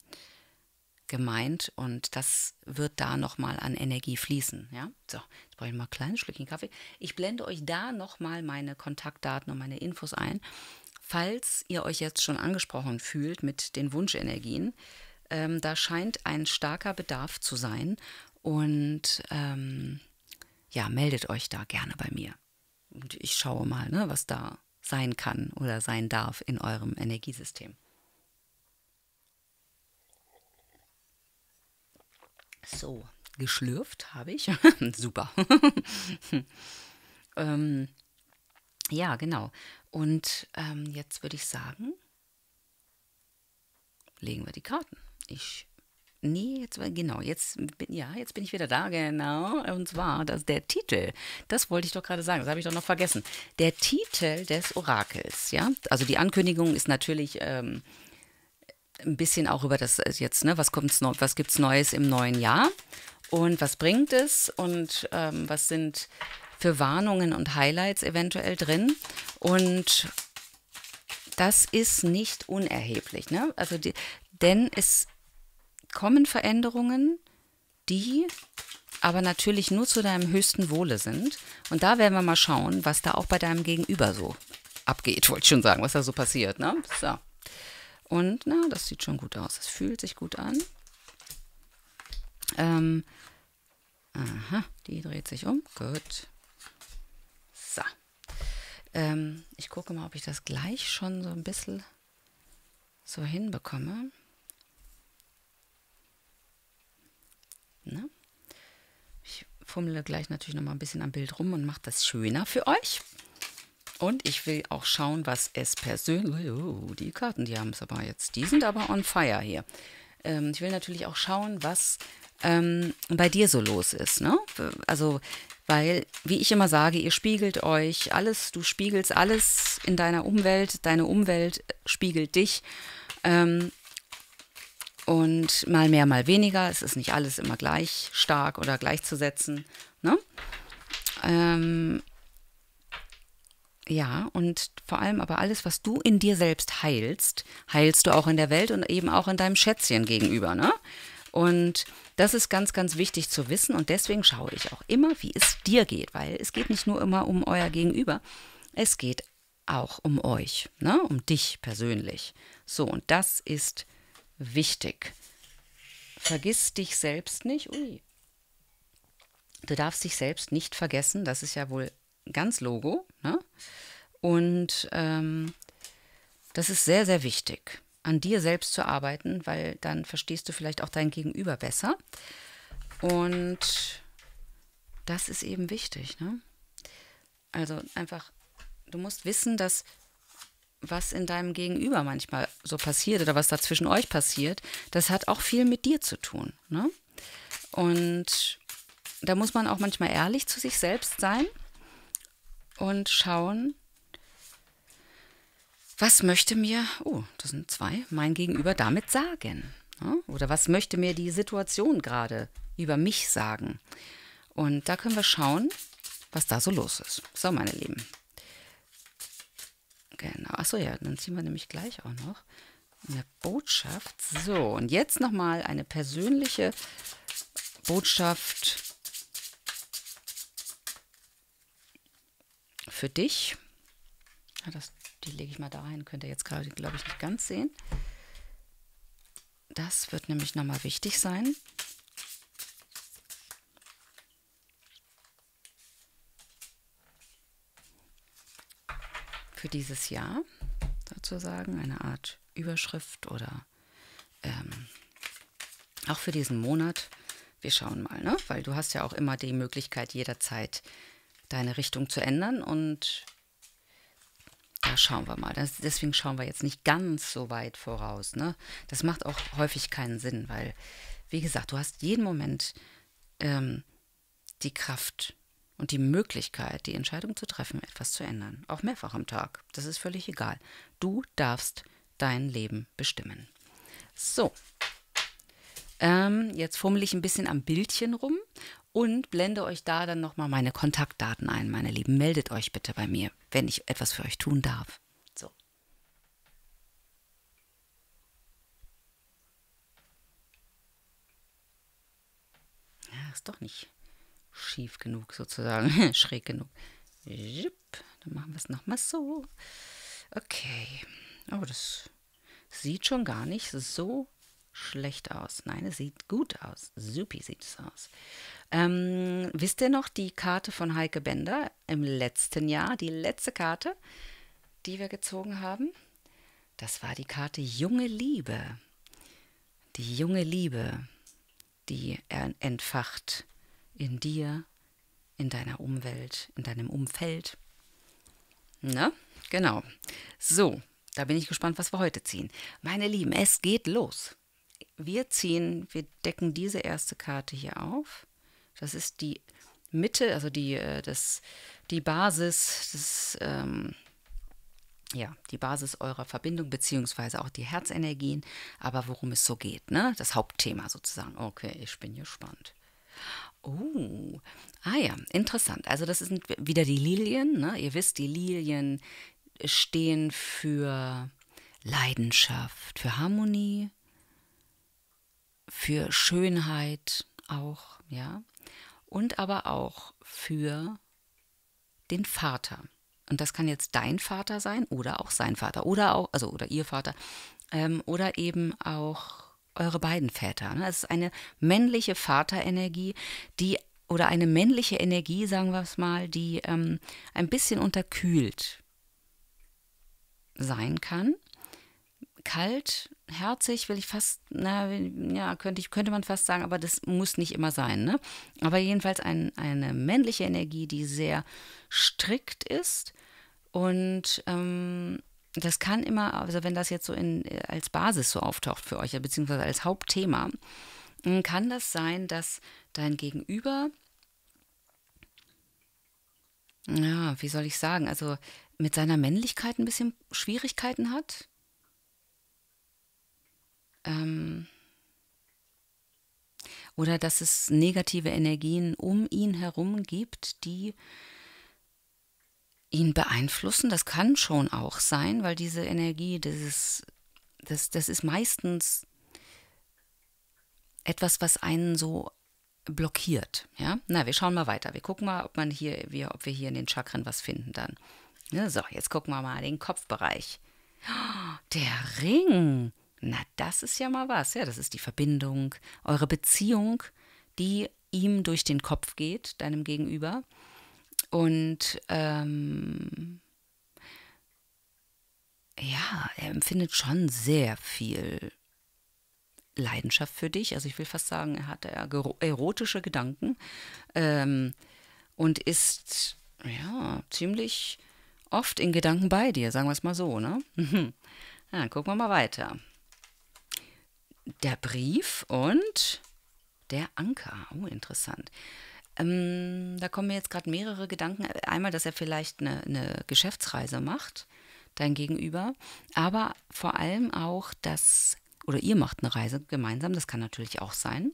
gemeint und das wird da nochmal an Energie fließen. Ja? So, jetzt brauche ich mal ein kleines Schlückchen Kaffee. Ich blende euch da nochmal meine Kontaktdaten und meine Infos ein. Falls ihr euch jetzt schon angesprochen fühlt mit den Wunschenergien, ähm, da scheint ein starker Bedarf zu sein und ähm, ja, meldet euch da gerne bei mir. Und ich schaue mal, ne, was da sein kann oder sein darf in eurem Energiesystem. So, geschlürft habe ich. Super. ähm, ja, genau. Und ähm, jetzt würde ich sagen, legen wir die Karten. Ich Nee, jetzt war genau, jetzt bin ja, jetzt bin ich wieder da, genau. Und zwar das, der Titel, das wollte ich doch gerade sagen, das habe ich doch noch vergessen. Der Titel des Orakels, ja. Also die Ankündigung ist natürlich ähm, ein bisschen auch über das äh, jetzt, ne, was kommt's noch, was gibt's Neues im neuen Jahr und was bringt es und ähm, was sind für Warnungen und Highlights eventuell drin. Und das ist nicht unerheblich, ne? Also die, denn es ist kommen Veränderungen, die aber natürlich nur zu deinem höchsten Wohle sind. Und da werden wir mal schauen, was da auch bei deinem Gegenüber so abgeht, wollte ich schon sagen, was da so passiert. Ne? So. Und na, das sieht schon gut aus. Es fühlt sich gut an. Ähm, aha, die dreht sich um. Gut. So. Ähm, ich gucke mal, ob ich das gleich schon so ein bisschen so hinbekomme. Ne? Ich fummle gleich natürlich noch mal ein bisschen am Bild rum und mache das schöner für euch. Und ich will auch schauen, was es persönlich... Oh, die Karten, die haben es aber jetzt. Die sind aber on fire hier. Ähm, ich will natürlich auch schauen, was ähm, bei dir so los ist. Ne? Also, weil, wie ich immer sage, ihr spiegelt euch alles, du spiegelst alles in deiner Umwelt, deine Umwelt spiegelt dich. Ähm, und mal mehr, mal weniger. Es ist nicht alles immer gleich stark oder gleichzusetzen. Ne? Ähm, ja, und vor allem aber alles, was du in dir selbst heilst, heilst du auch in der Welt und eben auch in deinem Schätzchen gegenüber. Ne? Und das ist ganz, ganz wichtig zu wissen. Und deswegen schaue ich auch immer, wie es dir geht, weil es geht nicht nur immer um euer Gegenüber, es geht auch um euch, ne? um dich persönlich. So, und das ist wichtig. Vergiss dich selbst nicht. Ui. Du darfst dich selbst nicht vergessen. Das ist ja wohl ganz Logo. Ne? Und ähm, das ist sehr, sehr wichtig, an dir selbst zu arbeiten, weil dann verstehst du vielleicht auch dein Gegenüber besser. Und das ist eben wichtig. Ne? Also einfach, du musst wissen, dass was in deinem Gegenüber manchmal so passiert oder was da zwischen euch passiert, das hat auch viel mit dir zu tun. Ne? Und da muss man auch manchmal ehrlich zu sich selbst sein und schauen, was möchte mir, oh, das sind zwei, mein Gegenüber damit sagen? Ne? Oder was möchte mir die Situation gerade über mich sagen? Und da können wir schauen, was da so los ist. So, meine Lieben. Genau. Achso, ja, dann ziehen wir nämlich gleich auch noch eine Botschaft. So, und jetzt nochmal eine persönliche Botschaft für dich. Ja, das, die lege ich mal da rein, könnt ihr jetzt gerade, glaube ich, nicht ganz sehen. Das wird nämlich nochmal wichtig sein. für dieses Jahr sozusagen, eine Art Überschrift oder ähm, auch für diesen Monat. Wir schauen mal, ne? weil du hast ja auch immer die Möglichkeit, jederzeit deine Richtung zu ändern und da schauen wir mal. Das, deswegen schauen wir jetzt nicht ganz so weit voraus. Ne? Das macht auch häufig keinen Sinn, weil, wie gesagt, du hast jeden Moment ähm, die Kraft, und die Möglichkeit, die Entscheidung zu treffen, etwas zu ändern. Auch mehrfach am Tag. Das ist völlig egal. Du darfst dein Leben bestimmen. So. Ähm, jetzt fummel ich ein bisschen am Bildchen rum und blende euch da dann nochmal meine Kontaktdaten ein, meine Lieben. Meldet euch bitte bei mir, wenn ich etwas für euch tun darf. So. Ja, ist doch nicht schief genug sozusagen, schräg genug. Dann machen wir es nochmal so. Okay, aber oh, das sieht schon gar nicht so schlecht aus. Nein, es sieht gut aus. Supi sieht es aus. Ähm, wisst ihr noch die Karte von Heike Bender im letzten Jahr? Die letzte Karte, die wir gezogen haben? Das war die Karte Junge Liebe. Die junge Liebe, die er entfacht in dir, in deiner Umwelt, in deinem Umfeld. Ne? Genau. So, da bin ich gespannt, was wir heute ziehen. Meine Lieben, es geht los. Wir ziehen, wir decken diese erste Karte hier auf. Das ist die Mitte, also die, äh, das, die Basis des, ähm, ja, die Basis eurer Verbindung, beziehungsweise auch die Herzenergien, aber worum es so geht, ne? Das Hauptthema sozusagen. Okay, ich bin gespannt. Oh, ah ja, interessant. Also das sind wieder die Lilien. Ne? Ihr wisst, die Lilien stehen für Leidenschaft, für Harmonie, für Schönheit auch, ja. Und aber auch für den Vater. Und das kann jetzt dein Vater sein oder auch sein Vater oder auch, also oder ihr Vater ähm, oder eben auch eure beiden Väter. Es ne? ist eine männliche Vaterenergie, die oder eine männliche Energie, sagen wir es mal, die ähm, ein bisschen unterkühlt sein kann. Kalt, herzig, will ich fast, na, ja, könnte, ich, könnte man fast sagen, aber das muss nicht immer sein. Ne? Aber jedenfalls ein, eine männliche Energie, die sehr strikt ist und ähm, das kann immer, also wenn das jetzt so in, als Basis so auftaucht für euch, beziehungsweise als Hauptthema, hm, kann das sein, dass dein Gegenüber, ja, wie soll ich sagen, also mit seiner Männlichkeit ein bisschen Schwierigkeiten hat? Ähm, oder dass es negative Energien um ihn herum gibt, die ihn beeinflussen. Das kann schon auch sein, weil diese Energie, das ist, das, das ist meistens etwas, was einen so blockiert. Ja? Na, wir schauen mal weiter. Wir gucken mal, ob, man hier, wir, ob wir hier in den Chakren was finden dann. Ja, ne, so, jetzt gucken wir mal den Kopfbereich. der Ring. Na, das ist ja mal was. Ja, das ist die Verbindung, eure Beziehung, die ihm durch den Kopf geht, deinem Gegenüber. Und ähm, ja, er empfindet schon sehr viel Leidenschaft für dich. Also ich will fast sagen, er hat erotische Gedanken ähm, und ist ja ziemlich oft in Gedanken bei dir, sagen wir es mal so. Ne? ja, dann gucken wir mal weiter. Der Brief und der Anker. Oh, interessant. Ähm, da kommen mir jetzt gerade mehrere Gedanken. Einmal, dass er vielleicht eine, eine Geschäftsreise macht, dein Gegenüber, aber vor allem auch, dass, oder ihr macht eine Reise gemeinsam, das kann natürlich auch sein.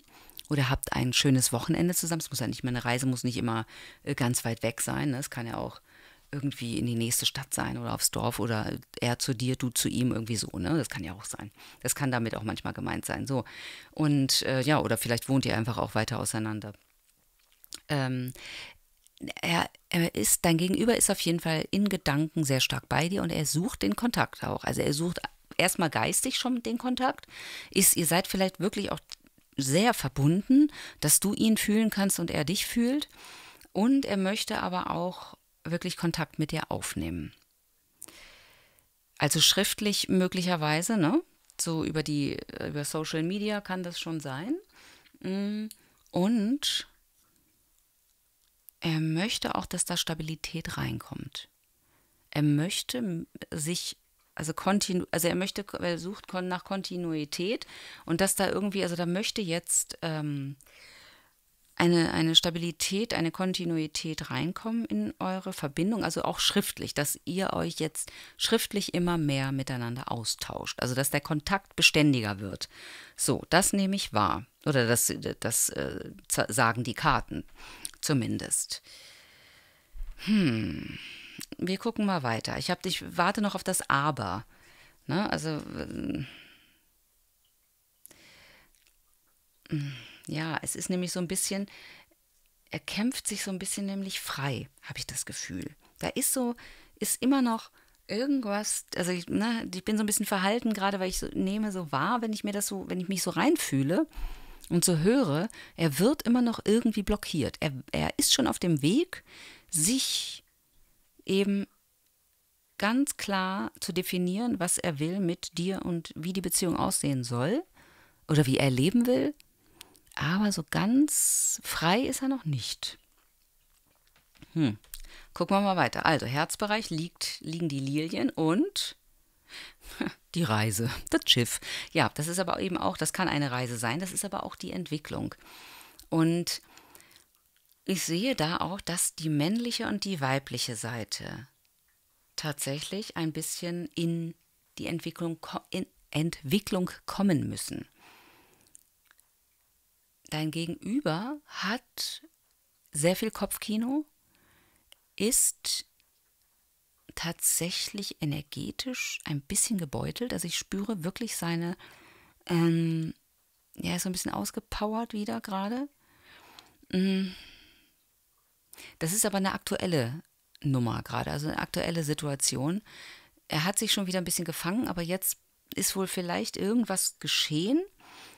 Oder habt ein schönes Wochenende zusammen. Es muss ja nicht mehr eine Reise, muss nicht immer äh, ganz weit weg sein. Ne? Es kann ja auch irgendwie in die nächste Stadt sein oder aufs Dorf oder er zu dir, du zu ihm, irgendwie so, ne? Das kann ja auch sein. Das kann damit auch manchmal gemeint sein. So. Und äh, ja, oder vielleicht wohnt ihr einfach auch weiter auseinander ähm, er, er, ist, dein Gegenüber ist auf jeden Fall in Gedanken sehr stark bei dir und er sucht den Kontakt auch. Also er sucht erstmal geistig schon den Kontakt. Ist, ihr seid vielleicht wirklich auch sehr verbunden, dass du ihn fühlen kannst und er dich fühlt. Und er möchte aber auch wirklich Kontakt mit dir aufnehmen. Also schriftlich möglicherweise, ne? So über die, über Social Media kann das schon sein. Mm, und er möchte auch, dass da Stabilität reinkommt. Er möchte sich, also kontinu, also er möchte, er sucht nach Kontinuität und dass da irgendwie, also da möchte jetzt ähm, eine, eine Stabilität, eine Kontinuität reinkommen in eure Verbindung, also auch schriftlich, dass ihr euch jetzt schriftlich immer mehr miteinander austauscht, also dass der Kontakt beständiger wird. So, das nehme ich wahr. Oder das, das äh, sagen die Karten zumindest. Hm, wir gucken mal weiter. Ich, hab, ich warte noch auf das Aber. Ne? Also, äh, hm, ja, es ist nämlich so ein bisschen, er kämpft sich so ein bisschen nämlich frei, habe ich das Gefühl. Da ist so, ist immer noch irgendwas, also ich, ne, ich bin so ein bisschen verhalten gerade, weil ich so, nehme so wahr, wenn ich mir das so, wenn ich mich so reinfühle und so höre, er wird immer noch irgendwie blockiert. Er, er ist schon auf dem Weg, sich eben ganz klar zu definieren, was er will mit dir und wie die Beziehung aussehen soll oder wie er leben will. Aber so ganz frei ist er noch nicht. Hm. Gucken wir mal weiter. Also, Herzbereich liegt, liegen die Lilien und Die Reise, das Schiff. Ja, das ist aber eben auch, das kann eine Reise sein, das ist aber auch die Entwicklung. Und ich sehe da auch, dass die männliche und die weibliche Seite tatsächlich ein bisschen in die Entwicklung, in Entwicklung kommen müssen. Dein Gegenüber hat sehr viel Kopfkino, ist tatsächlich energetisch ein bisschen gebeutelt. Also ich spüre wirklich seine, ähm, er ist so ein bisschen ausgepowert wieder gerade. Mm. Das ist aber eine aktuelle Nummer gerade, also eine aktuelle Situation. Er hat sich schon wieder ein bisschen gefangen, aber jetzt ist wohl vielleicht irgendwas geschehen,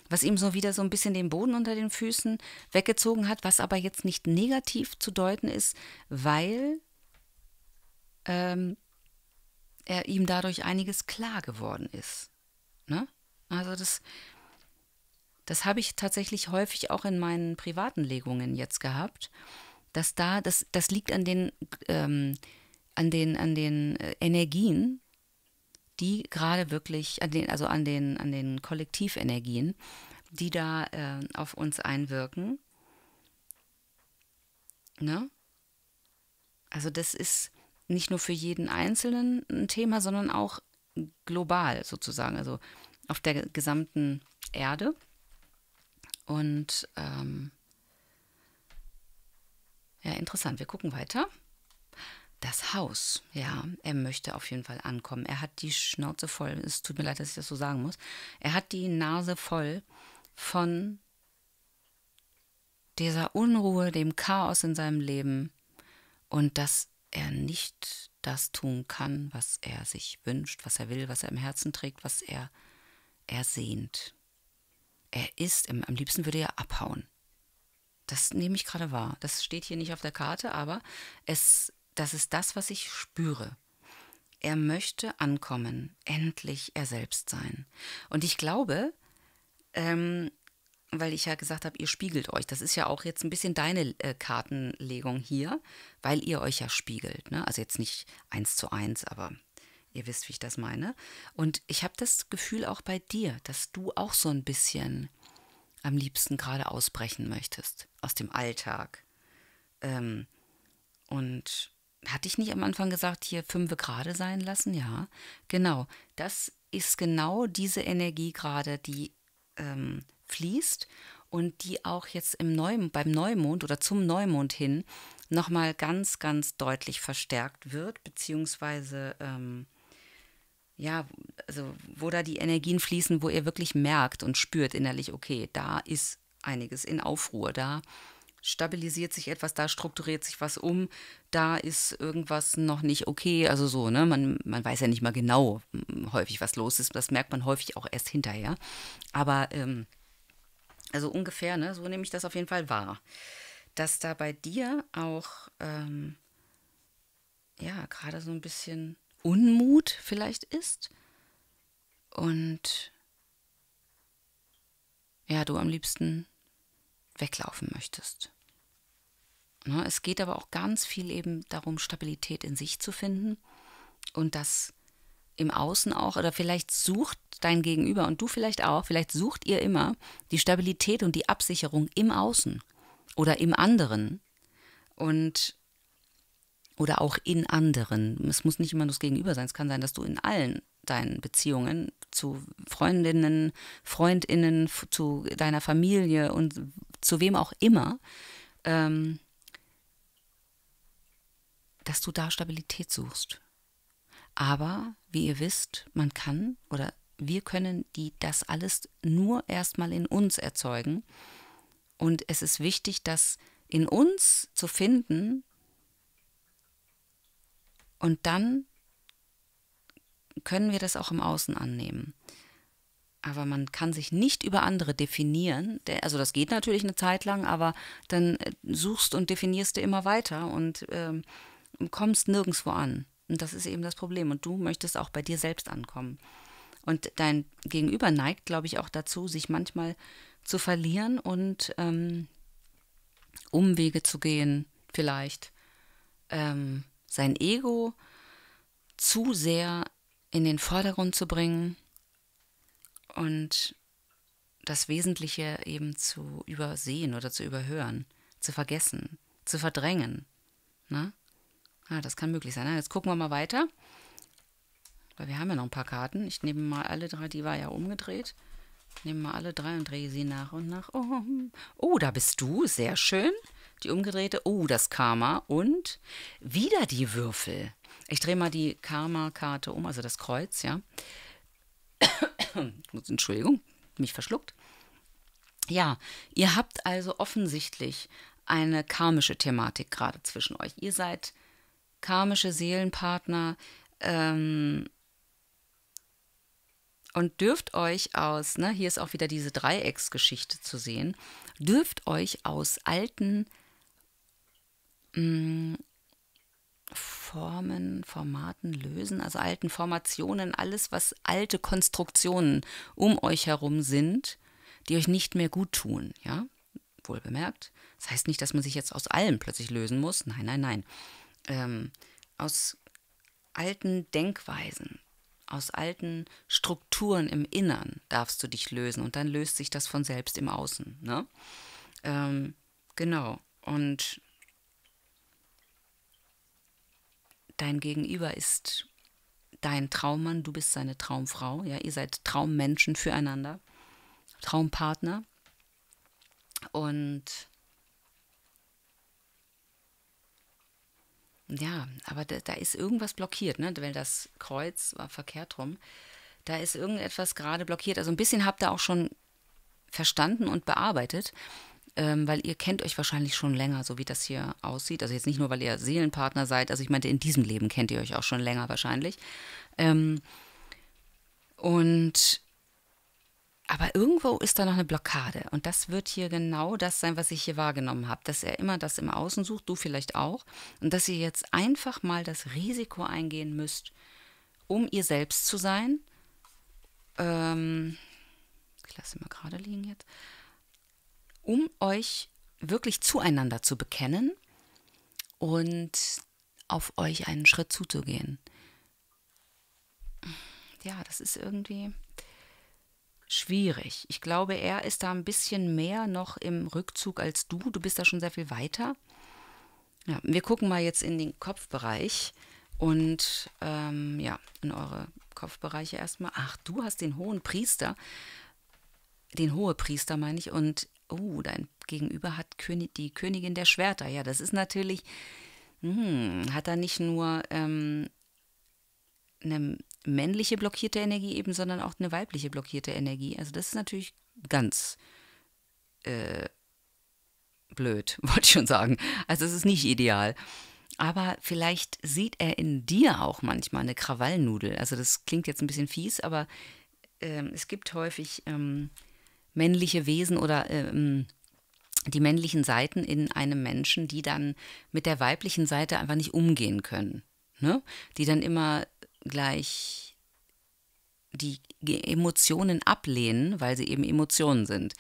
was ihm so wieder so ein bisschen den Boden unter den Füßen weggezogen hat, was aber jetzt nicht negativ zu deuten ist, weil ähm, er ihm dadurch einiges klar geworden ist. Ne? Also das, das habe ich tatsächlich häufig auch in meinen privaten Legungen jetzt gehabt, dass da, das, das liegt an den, ähm, an den, an den äh, Energien, die gerade wirklich, an den, also an den, an den Kollektivenergien, die da äh, auf uns einwirken. Ne? Also das ist, nicht nur für jeden Einzelnen ein Thema, sondern auch global sozusagen, also auf der gesamten Erde. Und ähm, ja, interessant. Wir gucken weiter. Das Haus. Ja, er möchte auf jeden Fall ankommen. Er hat die Schnauze voll. Es tut mir leid, dass ich das so sagen muss. Er hat die Nase voll von dieser Unruhe, dem Chaos in seinem Leben. Und das er nicht das tun kann, was er sich wünscht, was er will, was er im Herzen trägt, was er ersehnt. Er ist, am liebsten würde er abhauen. Das nehme ich gerade wahr. Das steht hier nicht auf der Karte, aber es, das ist das, was ich spüre. Er möchte ankommen, endlich er selbst sein. Und ich glaube, ähm, weil ich ja gesagt habe, ihr spiegelt euch. Das ist ja auch jetzt ein bisschen deine äh, Kartenlegung hier, weil ihr euch ja spiegelt. Ne? Also jetzt nicht eins zu eins, aber ihr wisst, wie ich das meine. Und ich habe das Gefühl auch bei dir, dass du auch so ein bisschen am liebsten gerade ausbrechen möchtest aus dem Alltag. Ähm, und hatte ich nicht am Anfang gesagt, hier fünfe gerade sein lassen? Ja, genau. Das ist genau diese Energie gerade, die ähm, fließt und die auch jetzt im Neum beim Neumond oder zum Neumond hin nochmal ganz, ganz deutlich verstärkt wird, beziehungsweise ähm, ja, also wo da die Energien fließen, wo ihr wirklich merkt und spürt innerlich, okay, da ist einiges in Aufruhr, da stabilisiert sich etwas, da strukturiert sich was um, da ist irgendwas noch nicht okay, also so, ne, man, man weiß ja nicht mal genau hm, häufig, was los ist, das merkt man häufig auch erst hinterher, aber ähm, also ungefähr, ne? so nehme ich das auf jeden Fall wahr. Dass da bei dir auch, ähm, ja, gerade so ein bisschen Unmut vielleicht ist. Und ja, du am liebsten weglaufen möchtest. Ne? Es geht aber auch ganz viel eben darum, Stabilität in sich zu finden und das im Außen auch oder vielleicht sucht dein Gegenüber und du vielleicht auch, vielleicht sucht ihr immer die Stabilität und die Absicherung im Außen oder im anderen und oder auch in anderen. Es muss nicht immer nur das Gegenüber sein, es kann sein, dass du in allen deinen Beziehungen zu Freundinnen, Freundinnen, zu deiner Familie und zu wem auch immer, ähm, dass du da Stabilität suchst. Aber wie ihr wisst, man kann oder wir können die das alles nur erstmal in uns erzeugen. Und es ist wichtig, das in uns zu finden und dann können wir das auch im Außen annehmen. Aber man kann sich nicht über andere definieren. Also das geht natürlich eine Zeit lang, aber dann äh, suchst und definierst du immer weiter und ähm, kommst nirgendwo an. Und das ist eben das Problem. Und du möchtest auch bei dir selbst ankommen. Und dein Gegenüber neigt, glaube ich, auch dazu, sich manchmal zu verlieren und ähm, Umwege zu gehen, vielleicht. Ähm, sein Ego zu sehr in den Vordergrund zu bringen und das Wesentliche eben zu übersehen oder zu überhören, zu vergessen, zu verdrängen. Ne? Ah, das kann möglich sein. Jetzt gucken wir mal weiter. Weil wir haben ja noch ein paar Karten. Ich nehme mal alle drei, die war ja umgedreht. Ich nehme mal alle drei und drehe sie nach und nach um. Oh, da bist du. Sehr schön. Die umgedrehte. Oh, das Karma. Und wieder die Würfel. Ich drehe mal die Karma-Karte um, also das Kreuz, ja. Entschuldigung, mich verschluckt. Ja, ihr habt also offensichtlich eine karmische Thematik gerade zwischen euch. Ihr seid karmische Seelenpartner ähm, und dürft euch aus, ne, hier ist auch wieder diese Dreiecksgeschichte zu sehen, dürft euch aus alten mm, Formen, Formaten lösen, also alten Formationen, alles, was alte Konstruktionen um euch herum sind, die euch nicht mehr gut tun, ja, wohl bemerkt. Das heißt nicht, dass man sich jetzt aus allem plötzlich lösen muss, nein, nein, nein ähm, aus alten Denkweisen, aus alten Strukturen im Innern darfst du dich lösen und dann löst sich das von selbst im Außen. Ne? Ähm, genau. Und dein Gegenüber ist dein Traummann, du bist seine Traumfrau. Ja, ihr seid Traummenschen füreinander, Traumpartner. Und Ja, aber da, da, ist irgendwas blockiert, ne? weil das Kreuz war verkehrt rum. Da ist irgendetwas gerade blockiert. Also ein bisschen habt ihr auch schon verstanden und bearbeitet, ähm, weil ihr kennt euch wahrscheinlich schon länger, so wie das hier aussieht. Also jetzt nicht nur, weil ihr Seelenpartner seid, also ich meinte, in diesem Leben kennt ihr euch auch schon länger wahrscheinlich. Ähm, und aber irgendwo ist da noch eine Blockade. Und das wird hier genau das sein, was ich hier wahrgenommen habe. Dass er immer das im Außen sucht, du vielleicht auch. Und dass ihr jetzt einfach mal das Risiko eingehen müsst, um ihr selbst zu sein. Ähm, ich lasse mal gerade liegen jetzt. Um euch wirklich zueinander zu bekennen und auf euch einen Schritt zuzugehen. Ja, das ist irgendwie schwierig. Ich glaube, er ist da ein bisschen mehr noch im Rückzug als du. Du bist da schon sehr viel weiter. Ja, wir gucken mal jetzt in den Kopfbereich und ähm, ja, in eure Kopfbereiche erstmal. Ach, du hast den hohen Priester, den hohe Priester meine ich, und oh, dein Gegenüber hat König, die Königin der Schwerter. Ja, das ist natürlich, hm, hat er nicht nur ähm, eine männliche blockierte Energie eben, sondern auch eine weibliche blockierte Energie. Also das ist natürlich ganz äh, blöd, wollte ich schon sagen. Also es ist nicht ideal. Aber vielleicht sieht er in dir auch manchmal eine Krawallnudel. Also das klingt jetzt ein bisschen fies, aber ähm, es gibt häufig ähm, männliche Wesen oder ähm, die männlichen Seiten in einem Menschen, die dann mit der weiblichen Seite einfach nicht umgehen können. Ne? Die dann immer gleich die Emotionen ablehnen, weil sie eben Emotionen sind.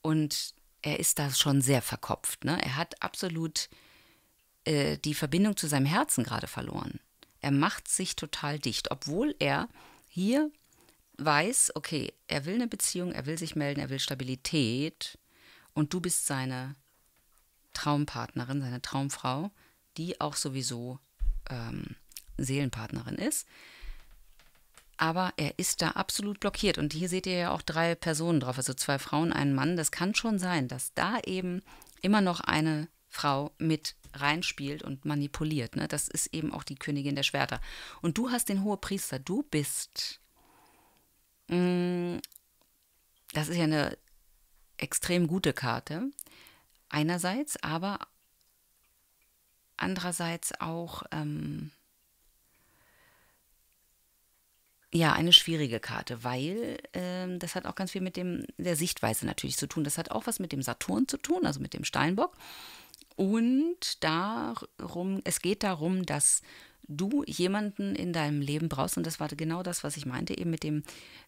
Und er ist da schon sehr verkopft. Ne? Er hat absolut äh, die Verbindung zu seinem Herzen gerade verloren. Er macht sich total dicht, obwohl er hier weiß, okay, er will eine Beziehung, er will sich melden, er will Stabilität und du bist seine Traumpartnerin, seine Traumfrau, die auch sowieso ähm, Seelenpartnerin ist. Aber er ist da absolut blockiert. Und hier seht ihr ja auch drei Personen drauf, also zwei Frauen, einen Mann. Das kann schon sein, dass da eben immer noch eine Frau mit reinspielt und manipuliert. Ne? Das ist eben auch die Königin der Schwerter. Und du hast den Hohepriester. Du bist. Mh, mm, das ist ja eine extrem gute Karte. Einerseits, aber andererseits auch. Ähm, Ja, eine schwierige Karte, weil ähm, das hat auch ganz viel mit dem, der Sichtweise natürlich zu tun. Das hat auch was mit dem Saturn zu tun, also mit dem Steinbock. Und darum, es geht darum, dass du jemanden in deinem Leben brauchst, und das war genau das, was ich meinte, eben mit dem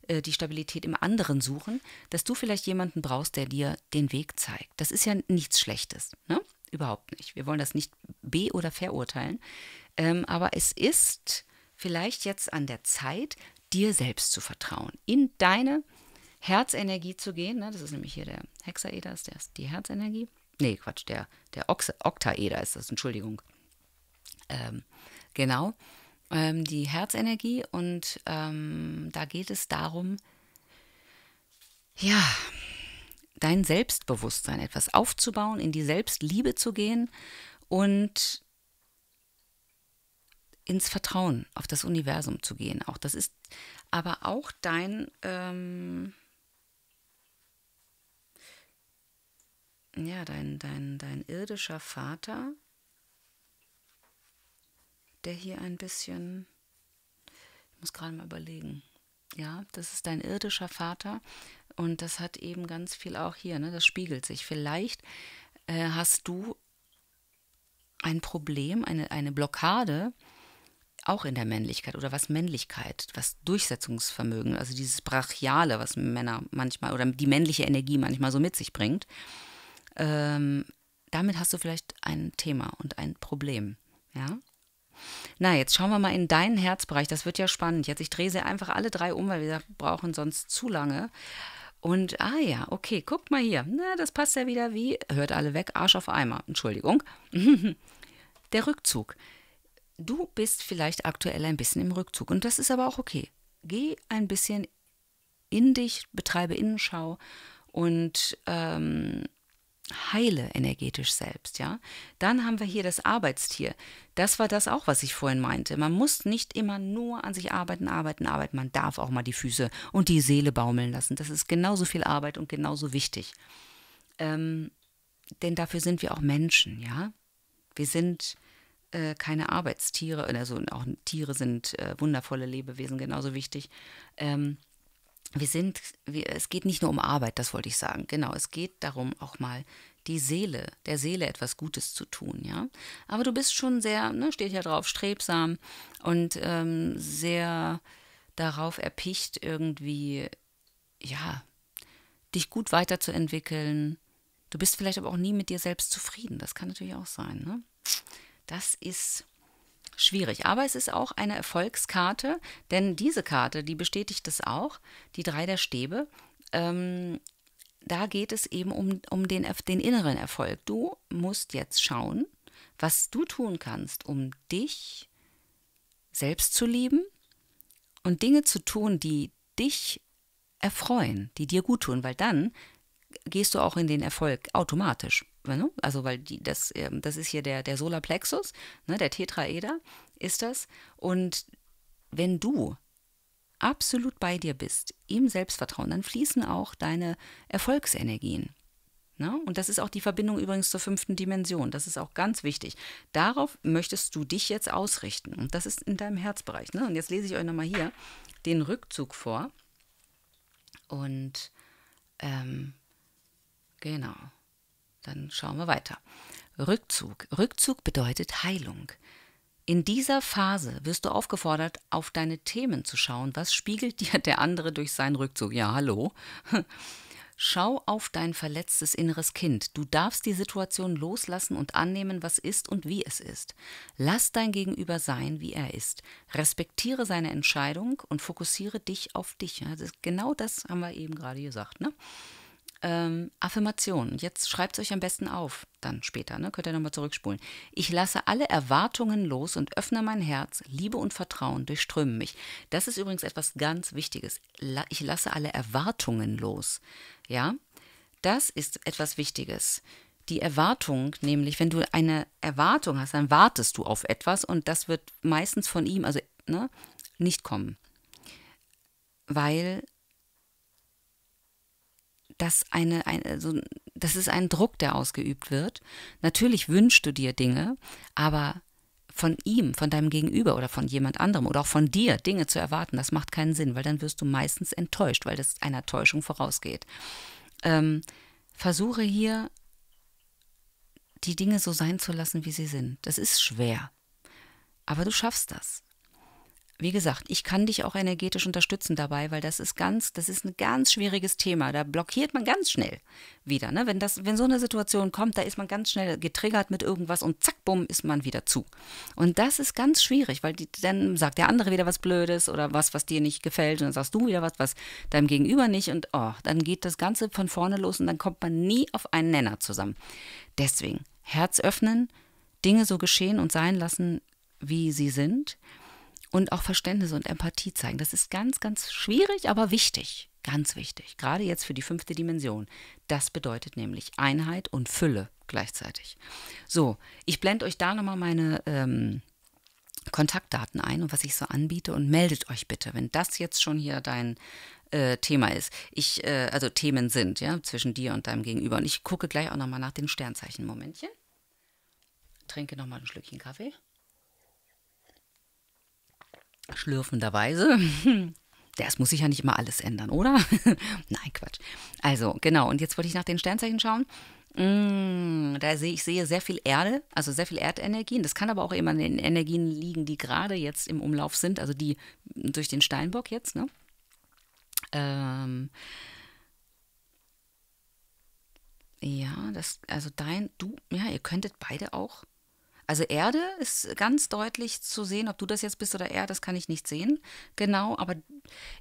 äh, die Stabilität im anderen suchen, dass du vielleicht jemanden brauchst, der dir den Weg zeigt. Das ist ja nichts Schlechtes, ne? Überhaupt nicht. Wir wollen das nicht be- oder verurteilen. Ähm, aber es ist vielleicht jetzt an der Zeit, dir selbst zu vertrauen, in deine Herzenergie zu gehen. Ne? Das ist nämlich hier der Hexaeder, ist der, die Herzenergie. Nee, Quatsch, der, der Ox Oktaeder ist das, Entschuldigung. Ähm, genau, ähm, die Herzenergie und ähm, da geht es darum, ja, dein Selbstbewusstsein etwas aufzubauen, in die Selbstliebe zu gehen und ins Vertrauen auf das Universum zu gehen. Auch das ist aber auch dein, ähm, ja, dein, dein, dein irdischer Vater, der hier ein bisschen, ich muss gerade mal überlegen, ja, das ist dein irdischer Vater und das hat eben ganz viel auch hier, ne, das spiegelt sich. Vielleicht äh, hast du ein Problem, eine, eine Blockade, auch in der Männlichkeit oder was Männlichkeit, was Durchsetzungsvermögen, also dieses Brachiale, was Männer manchmal oder die männliche Energie manchmal so mit sich bringt. Ähm, damit hast du vielleicht ein Thema und ein Problem. Ja? Na, jetzt schauen wir mal in deinen Herzbereich. Das wird ja spannend. Jetzt, ich drehe sie einfach alle drei um, weil wir brauchen sonst zu lange. Und, ah ja, okay, guckt mal hier. Na, das passt ja wieder wie, hört alle weg, Arsch auf Eimer. Entschuldigung. Der Rückzug. Du bist vielleicht aktuell ein bisschen im Rückzug und das ist aber auch okay. Geh ein bisschen in dich, betreibe Innenschau und ähm, heile energetisch selbst, ja. Dann haben wir hier das Arbeitstier. Das war das auch, was ich vorhin meinte. Man muss nicht immer nur an sich arbeiten, arbeiten, arbeiten. Man darf auch mal die Füße und die Seele baumeln lassen. Das ist genauso viel Arbeit und genauso wichtig. Ähm, denn dafür sind wir auch Menschen, ja. Wir sind äh, keine Arbeitstiere, äh, also auch Tiere sind äh, wundervolle Lebewesen, genauso wichtig. Ähm, wir sind, wir, es geht nicht nur um Arbeit, das wollte ich sagen. Genau, es geht darum, auch mal die Seele, der Seele etwas Gutes zu tun, ja. Aber du bist schon sehr, ne, steht ja drauf, strebsam und ähm, sehr darauf erpicht, irgendwie, ja, dich gut weiterzuentwickeln. Du bist vielleicht aber auch nie mit dir selbst zufrieden. Das kann natürlich auch sein, ne? Das ist schwierig. Aber es ist auch eine Erfolgskarte, denn diese Karte, die bestätigt das auch, die drei der Stäbe. Ähm, da geht es eben um, um den, den inneren Erfolg. Du musst jetzt schauen, was du tun kannst, um dich selbst zu lieben und Dinge zu tun, die dich erfreuen, die dir gut tun, weil dann gehst du auch in den Erfolg automatisch. Ne, ne? also weil die, das, ähm, das ist hier der, der Solarplexus, ne? der Tetraeder ist das. Und wenn du absolut bei dir bist, im Selbstvertrauen, dann fließen auch deine Erfolgsenergien. Ne? Und das ist auch die Verbindung übrigens zur fünften Dimension. Das ist auch ganz wichtig. Darauf möchtest du dich jetzt ausrichten. Und das ist in deinem Herzbereich. Ne? Und jetzt lese ich euch nochmal hier den Rückzug vor. Und ähm, genau. Dann schauen wir weiter. Rückzug. Rückzug bedeutet Heilung. In dieser Phase wirst du aufgefordert, auf deine Themen zu schauen. Was spiegelt dir der andere durch seinen Rückzug? Ja, hallo. Schau auf dein verletztes inneres Kind. Du darfst die Situation loslassen und annehmen, was ist und wie es ist. Lass dein Gegenüber sein, wie er ist. Respektiere seine Entscheidung und fokussiere dich auf dich. genau das haben wir eben gerade gesagt. Ne? ähm, Affirmation. Jetzt schreibt es euch am besten auf, dann später, ne? könnt ihr nochmal zurückspulen. Ich lasse alle Erwartungen los und öffne mein Herz. Liebe und Vertrauen durchströmen mich. Das ist übrigens etwas ganz Wichtiges. ich lasse alle Erwartungen los. Ja, das ist etwas Wichtiges. Die Erwartung, nämlich wenn du eine Erwartung hast, dann wartest du auf etwas und das wird meistens von ihm, also ne, nicht kommen. Weil dass eine, ein, also, das ist ein Druck, der ausgeübt wird. Natürlich wünschst du dir Dinge, aber von ihm, von deinem Gegenüber oder von jemand anderem oder auch von dir Dinge zu erwarten, das macht keinen Sinn, weil dann wirst du meistens enttäuscht, weil das einer Täuschung vorausgeht. Ähm, versuche hier die Dinge so sein zu lassen, wie sie sind. Das ist schwer, aber du schaffst das wie gesagt, ich kann dich auch energetisch unterstützen dabei, weil das ist ganz, das ist ein ganz schwieriges Thema. Da blockiert man ganz schnell wieder. Ne? Wenn, das, wenn so eine Situation kommt, da ist man ganz schnell getriggert mit irgendwas und zack, bumm, ist man wieder zu. Und das ist ganz schwierig, weil die, dann sagt der andere wieder was Blödes oder was, was dir nicht gefällt. Und dann sagst du wieder was, was deinem Gegenüber nicht. Und oh, dann geht das Ganze von vorne los und dann kommt man nie auf einen Nenner zusammen. Deswegen, Herz öffnen, Dinge so geschehen und sein lassen, wie sie sind und auch Verständnis und Empathie zeigen. Das ist ganz, ganz schwierig, aber wichtig. Ganz wichtig. Gerade jetzt für die fünfte Dimension. Das bedeutet nämlich Einheit und Fülle gleichzeitig. So, ich blende euch da nochmal meine ähm, Kontaktdaten ein und was ich so anbiete und meldet euch bitte, wenn das jetzt schon hier dein äh, Thema ist. Ich, äh, also Themen sind, ja, zwischen dir und deinem Gegenüber. Und ich gucke gleich auch nochmal nach den Sternzeichen. Momentchen. Trinke nochmal ein Schlückchen Kaffee schlürfenderweise. Das muss sich ja nicht immer alles ändern, oder? Nein, Quatsch. Also, genau. Und jetzt wollte ich nach den Sternzeichen schauen. Mm, da sehe ich sehe sehr viel Erde, also sehr viel Erdenergien. Das kann aber auch immer an den Energien liegen, die gerade jetzt im Umlauf sind, also die durch den Steinbock jetzt. Ne? Ähm, ja, das, also dein, du, ja, ihr könntet beide auch also Erde ist ganz deutlich zu sehen, ob du das jetzt bist oder er, das kann ich nicht sehen. Genau, aber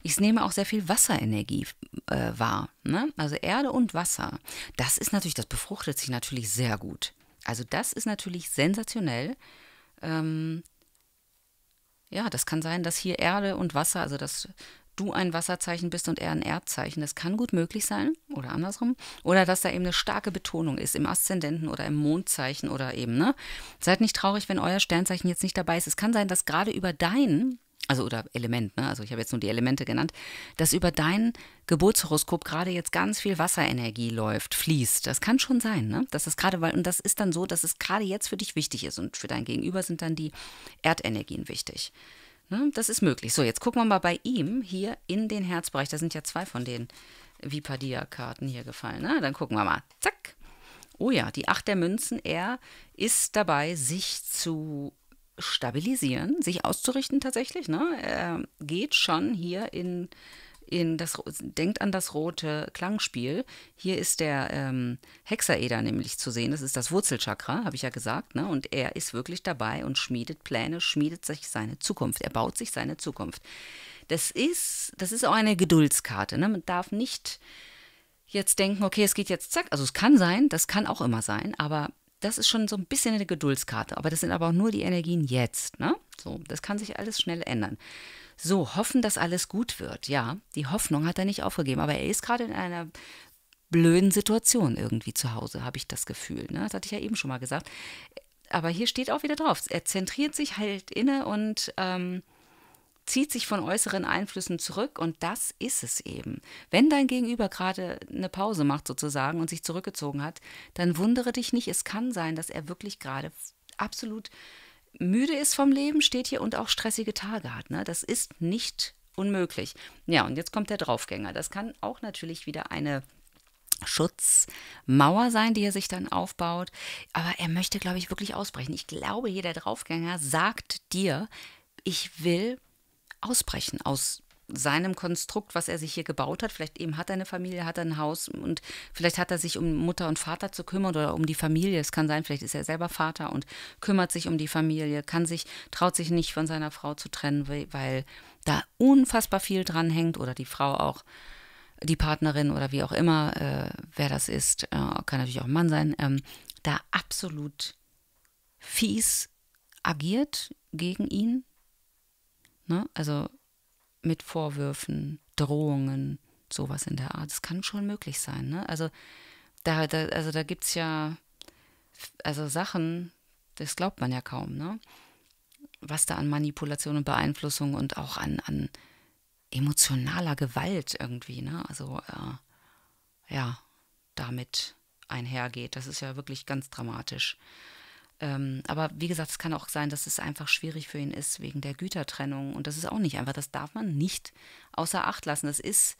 ich nehme auch sehr viel Wasserenergie äh, wahr. Ne? Also Erde und Wasser. Das ist natürlich, das befruchtet sich natürlich sehr gut. Also das ist natürlich sensationell. Ähm, ja, das kann sein, dass hier Erde und Wasser, also das du ein Wasserzeichen bist und er ein Erdzeichen. Das kann gut möglich sein oder andersrum. Oder dass da eben eine starke Betonung ist im Aszendenten oder im Mondzeichen oder eben, ne? Seid nicht traurig, wenn euer Sternzeichen jetzt nicht dabei ist. Es kann sein, dass gerade über dein, also oder Element, ne? Also ich habe jetzt nur die Elemente genannt, dass über dein Geburtshoroskop gerade jetzt ganz viel Wasserenergie läuft, fließt. Das kann schon sein, ne? Dass Das gerade, weil, und das ist dann so, dass es gerade jetzt für dich wichtig ist und für dein Gegenüber sind dann die Erdenergien wichtig. Ne? Das ist möglich. So, jetzt gucken wir mal bei ihm hier in den Herzbereich. Da sind ja zwei von den Vipadia-Karten hier gefallen. Ne? Dann gucken wir mal. Zack. Oh ja, die Acht der Münzen. Er ist dabei, sich zu stabilisieren, sich auszurichten tatsächlich. Ne? Er geht schon hier in in das, denkt an das rote Klangspiel. Hier ist der ähm, Hexaeder nämlich zu sehen. Das ist das Wurzelchakra, habe ich ja gesagt. Ne? Und er ist wirklich dabei und schmiedet Pläne, schmiedet sich seine Zukunft. Er baut sich seine Zukunft. Das ist, das ist auch eine Geduldskarte. Ne? Man darf nicht jetzt denken, okay, es geht jetzt zack. Also es kann sein, das kann auch immer sein, aber das ist schon so ein bisschen eine Geduldskarte. Aber das sind aber auch nur die Energien jetzt. Ne? So, das kann sich alles schnell ändern so hoffen, dass alles gut wird. Ja, die Hoffnung hat er nicht aufgegeben, aber er ist gerade in einer blöden Situation irgendwie zu Hause, habe ich das Gefühl. Ne? Das hatte ich ja eben schon mal gesagt. Aber hier steht auch wieder drauf, er zentriert sich, hält inne und ähm, zieht sich von äußeren Einflüssen zurück und das ist es eben. Wenn dein Gegenüber gerade eine Pause macht sozusagen und sich zurückgezogen hat, dann wundere dich nicht, es kann sein, dass er wirklich gerade absolut müde ist vom Leben, steht hier und auch stressige Tage hat. Ne? Das ist nicht unmöglich. Ja, und jetzt kommt der Draufgänger. Das kann auch natürlich wieder eine Schutzmauer sein, die er sich dann aufbaut. Aber er möchte, glaube ich, wirklich ausbrechen. Ich glaube, hier der Draufgänger sagt dir, ich will ausbrechen aus seinem Konstrukt, was er sich hier gebaut hat. Vielleicht eben hat er eine Familie, hat er ein Haus und vielleicht hat er sich um Mutter und Vater zu kümmern oder um die Familie. Es kann sein, vielleicht ist er selber Vater und kümmert sich um die Familie, kann sich, traut sich nicht von seiner Frau zu trennen, weil da unfassbar viel dran hängt oder die Frau auch die Partnerin oder wie auch immer, äh, wer das ist, äh, kann natürlich auch ein Mann sein, ähm, da absolut fies agiert gegen ihn. Ne? Also mit Vorwürfen, Drohungen, sowas in der Art. Das kann schon möglich sein. Ne? Also da, da, also da gibt es ja also Sachen, das glaubt man ja kaum, ne? was da an Manipulation und Beeinflussung und auch an, an emotionaler Gewalt irgendwie, ne? also äh, ja, damit einhergeht. Das ist ja wirklich ganz dramatisch. Ähm, aber wie gesagt, es kann auch sein, dass es einfach schwierig für ihn ist wegen der Gütertrennung. Und das ist auch nicht einfach. Das darf man nicht außer Acht lassen. Das ist,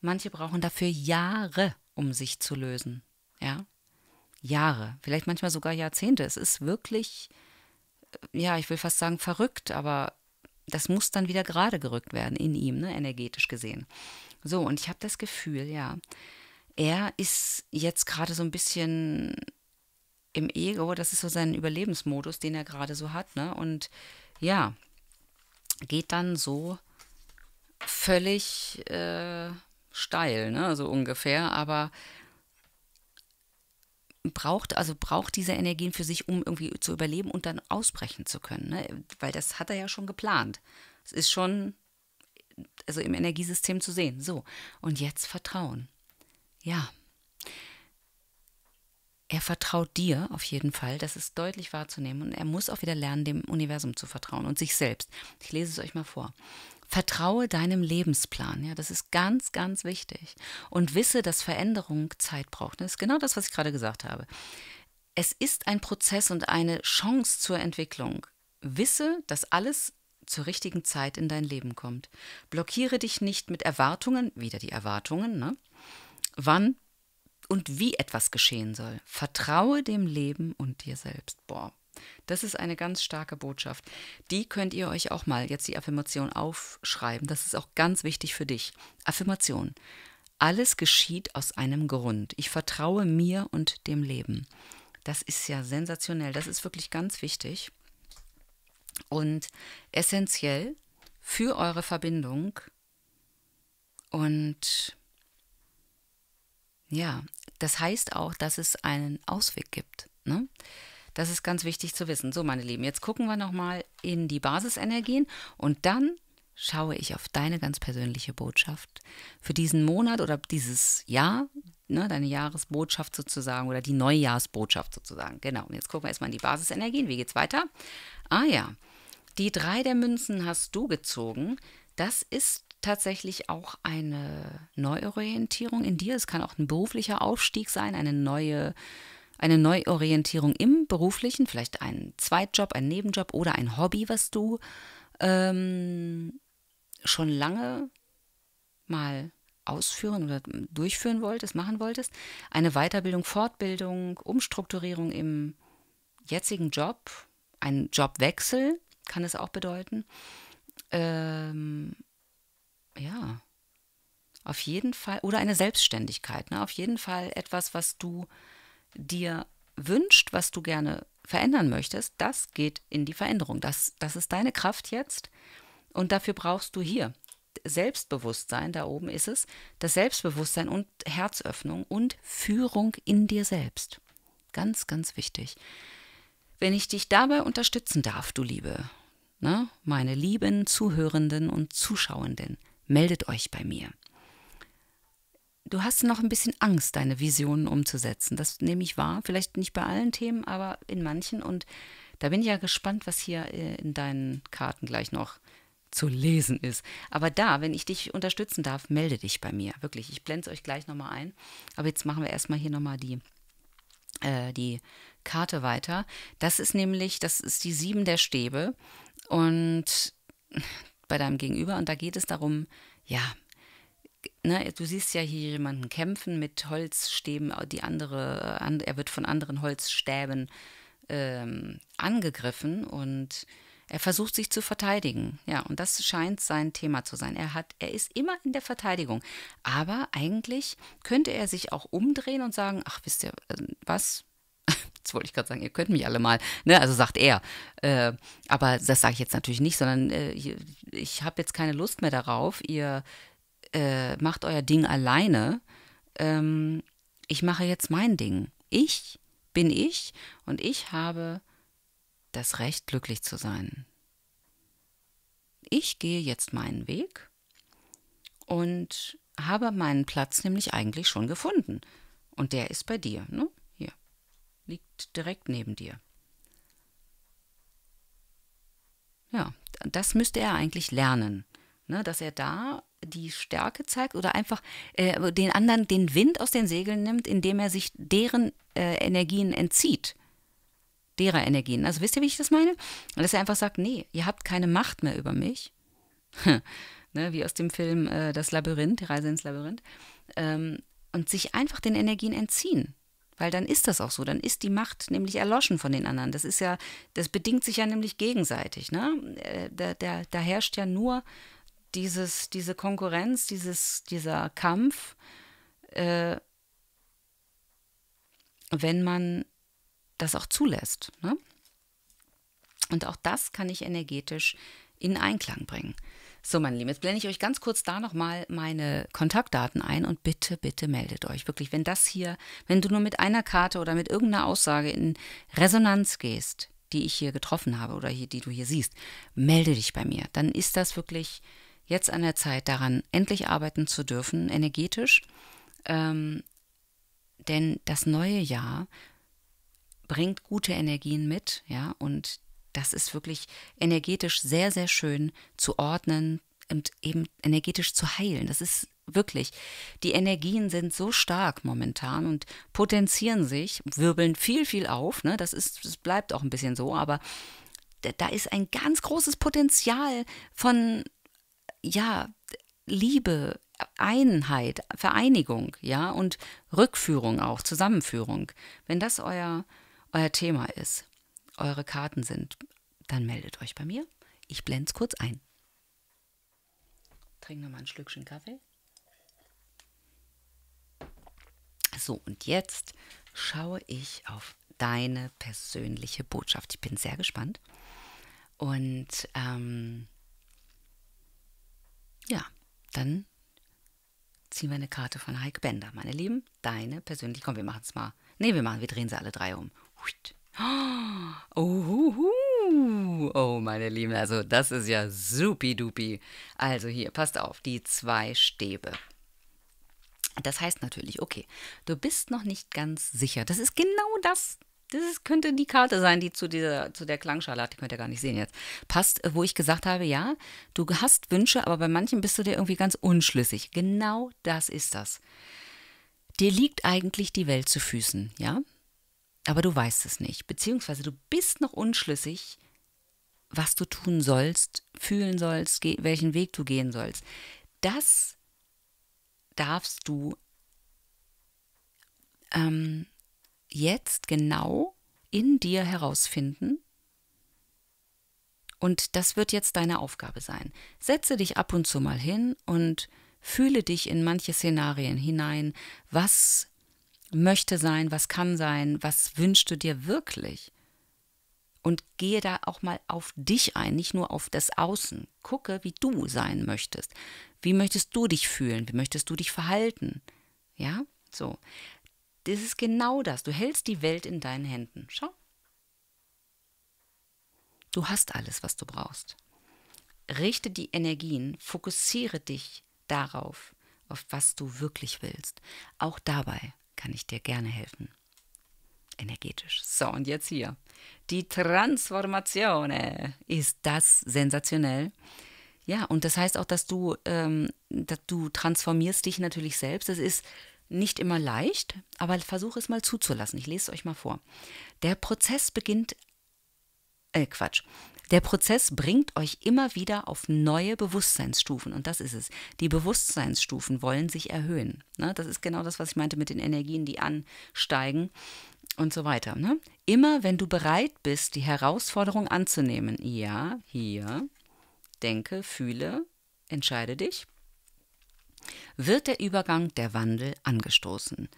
manche brauchen dafür Jahre, um sich zu lösen. Ja. Jahre, vielleicht manchmal sogar Jahrzehnte. Es ist wirklich, äh, ja, ich will fast sagen verrückt, aber das muss dann wieder gerade gerückt werden in ihm, ne, energetisch gesehen. So, und ich habe das Gefühl, ja, er ist jetzt gerade so ein bisschen im Ego, das ist so sein Überlebensmodus, den er gerade so hat, ne? Und ja, geht dann so völlig äh, steil, ne? So ungefähr, aber braucht also braucht diese Energien für sich, um irgendwie zu überleben und dann ausbrechen zu können, ne? Weil das hat er ja schon geplant. Es ist schon also im Energiesystem zu sehen. So und jetzt Vertrauen. Ja er vertraut dir auf jeden Fall, das ist deutlich wahrzunehmen und er muss auch wieder lernen, dem Universum zu vertrauen und sich selbst. Ich lese es euch mal vor. Vertraue deinem Lebensplan, ja, das ist ganz, ganz wichtig. Und wisse, dass Veränderung Zeit braucht. Das ist genau das, was ich gerade gesagt habe. Es ist ein Prozess und eine Chance zur Entwicklung. Wisse, dass alles zur richtigen Zeit in dein Leben kommt. Blockiere dich nicht mit Erwartungen, wieder die Erwartungen, ne? wann und wie etwas geschehen soll. Vertraue dem Leben und dir selbst. Boah, das ist eine ganz starke Botschaft. Die könnt ihr euch auch mal jetzt die Affirmation aufschreiben. Das ist auch ganz wichtig für dich. Affirmation. Alles geschieht aus einem Grund. Ich vertraue mir und dem Leben. Das ist ja sensationell. Das ist wirklich ganz wichtig und essentiell für eure Verbindung. Und ja, das heißt auch, dass es einen Ausweg gibt. Ne? Das ist ganz wichtig zu wissen. So, meine Lieben, jetzt gucken wir nochmal in die Basisenergien und dann schaue ich auf deine ganz persönliche Botschaft für diesen Monat oder dieses Jahr, ne, deine Jahresbotschaft sozusagen oder die Neujahrsbotschaft sozusagen. Genau, und jetzt gucken wir erstmal in die Basisenergien. Wie geht's weiter? Ah ja, die drei der Münzen hast du gezogen. Das ist tatsächlich auch eine Neuorientierung in dir. Es kann auch ein beruflicher Aufstieg sein, eine neue eine Neuorientierung im beruflichen, vielleicht ein Zweitjob, ein Nebenjob oder ein Hobby, was du ähm, schon lange mal ausführen oder durchführen wolltest, machen wolltest. Eine Weiterbildung, Fortbildung, Umstrukturierung im jetzigen Job, ein Jobwechsel kann es auch bedeuten. Ähm, ja, auf jeden Fall, oder eine Selbstständigkeit, ne? auf jeden Fall etwas, was du dir wünscht, was du gerne verändern möchtest, das geht in die Veränderung. Das, das ist deine Kraft jetzt und dafür brauchst du hier Selbstbewusstsein, da oben ist es, das Selbstbewusstsein und Herzöffnung und Führung in dir selbst. Ganz, ganz wichtig. Wenn ich dich dabei unterstützen darf, du Liebe, ne, meine lieben Zuhörenden und Zuschauenden, meldet euch bei mir. Du hast noch ein bisschen Angst, deine Visionen umzusetzen. Das nehme ich wahr. Vielleicht nicht bei allen Themen, aber in manchen. Und da bin ich ja gespannt, was hier äh, in deinen Karten gleich noch zu lesen ist. Aber da, wenn ich dich unterstützen darf, melde dich bei mir. Wirklich, ich blende es euch gleich nochmal ein. Aber jetzt machen wir erstmal hier nochmal die, äh, die Karte weiter. Das ist nämlich, das ist die Sieben der Stäbe. Und bei deinem Gegenüber und da geht es darum, ja, ne, du siehst ja hier jemanden kämpfen mit Holzstäben, die andere, an, er wird von anderen Holzstäben ähm, angegriffen und er versucht sich zu verteidigen. Ja, und das scheint sein Thema zu sein. Er hat, er ist immer in der Verteidigung. Aber eigentlich könnte er sich auch umdrehen und sagen, ach, wisst ihr, ähm, was? das wollte ich gerade sagen, ihr könnt mich alle mal, ne? also sagt er. Äh, aber das sage ich jetzt natürlich nicht, sondern äh, ich habe jetzt keine Lust mehr darauf, ihr äh, macht euer Ding alleine. Ähm, ich mache jetzt mein Ding. Ich bin ich und ich habe das Recht, glücklich zu sein. Ich gehe jetzt meinen Weg und habe meinen Platz nämlich eigentlich schon gefunden. Und der ist bei dir. Ne? liegt direkt neben dir. Ja, das müsste er eigentlich lernen, ne, dass er da die Stärke zeigt oder einfach äh, den anderen den Wind aus den Segeln nimmt, indem er sich deren äh, Energien entzieht. Derer Energien. Also wisst ihr, wie ich das meine? Dass er einfach sagt, nee, ihr habt keine Macht mehr über mich. ne, wie aus dem Film äh, Das Labyrinth, die Reise ins Labyrinth. Ähm, und sich einfach den Energien entziehen weil dann ist das auch so, dann ist die Macht nämlich erloschen von den anderen. Das ist ja, das bedingt sich ja nämlich gegenseitig. Ne? Äh, da, da, da herrscht ja nur dieses, diese Konkurrenz, dieses, dieser Kampf, äh, wenn man das auch zulässt. Ne? Und auch das kann ich energetisch in Einklang bringen. So, meine Lieben, jetzt blende ich euch ganz kurz da nochmal meine Kontaktdaten ein und bitte, bitte meldet euch. Wirklich, wenn das hier, wenn du nur mit einer Karte oder mit irgendeiner Aussage in Resonanz gehst, die ich hier getroffen habe oder hier, die du hier siehst, melde dich bei mir. Dann ist das wirklich jetzt an der Zeit, daran endlich arbeiten zu dürfen, energetisch. Ähm, denn das neue Jahr bringt gute Energien mit, ja, und das ist wirklich energetisch sehr, sehr schön zu ordnen und eben energetisch zu heilen. Das ist wirklich, die Energien sind so stark momentan und potenzieren sich, wirbeln viel, viel auf. Ne? Das, ist, das bleibt auch ein bisschen so, aber da ist ein ganz großes Potenzial von, ja, Liebe, Einheit, Vereinigung, ja, und Rückführung auch, Zusammenführung, wenn das euer, euer Thema ist eure Karten sind, dann meldet euch bei mir. Ich blende es kurz ein. Trinken wir mal ein Schlückchen Kaffee. So, und jetzt schaue ich auf deine persönliche Botschaft. Ich bin sehr gespannt. Und ähm, ja, dann ziehen wir eine Karte von Heike Bender. Meine Lieben, deine persönliche. Komm, wir machen es mal. Ne, wir machen, wir drehen sie alle drei um. Huit. Oh, oh, meine Lieben, also das ist ja supi-dupi. Also hier, passt auf, die zwei Stäbe. Das heißt natürlich, okay, du bist noch nicht ganz sicher. Das ist genau das. Das könnte die Karte sein, die zu, dieser, zu der Klangschale hat. Die könnt ihr gar nicht sehen jetzt. Passt, wo ich gesagt habe, ja, du hast Wünsche, aber bei manchen bist du dir irgendwie ganz unschlüssig. Genau das ist das. Dir liegt eigentlich die Welt zu Füßen, ja? aber du weißt es nicht, beziehungsweise du bist noch unschlüssig, was du tun sollst, fühlen sollst, welchen Weg du gehen sollst. Das darfst du ähm, jetzt genau in dir herausfinden. Und das wird jetzt deine Aufgabe sein. Setze dich ab und zu mal hin und fühle dich in manche Szenarien hinein. Was möchte sein, was kann sein, was wünschst du dir wirklich? Und gehe da auch mal auf dich ein, nicht nur auf das Außen. Gucke, wie du sein möchtest. Wie möchtest du dich fühlen? Wie möchtest du dich verhalten? Ja, so. Das ist genau das. Du hältst die Welt in deinen Händen. Schau. Du hast alles, was du brauchst. Richte die Energien, fokussiere dich darauf, auf was du wirklich willst. Auch dabei kann ich dir gerne helfen. Energetisch. So, und jetzt hier. Die Transformation. Ist das sensationell? Ja, und das heißt auch, dass du, ähm, dass du transformierst dich natürlich selbst. Das ist nicht immer leicht, aber versuche es mal zuzulassen. Ich lese es euch mal vor. Der Prozess beginnt, äh Quatsch, der Prozess bringt euch immer wieder auf neue Bewusstseinsstufen und das ist es. Die Bewusstseinsstufen wollen sich erhöhen. Ne? Das ist genau das, was ich meinte mit den Energien, die ansteigen und so weiter. Ne? Immer wenn du bereit bist, die Herausforderung anzunehmen, ja, hier, denke, fühle, entscheide dich, wird der Übergang, der Wandel angestoßen.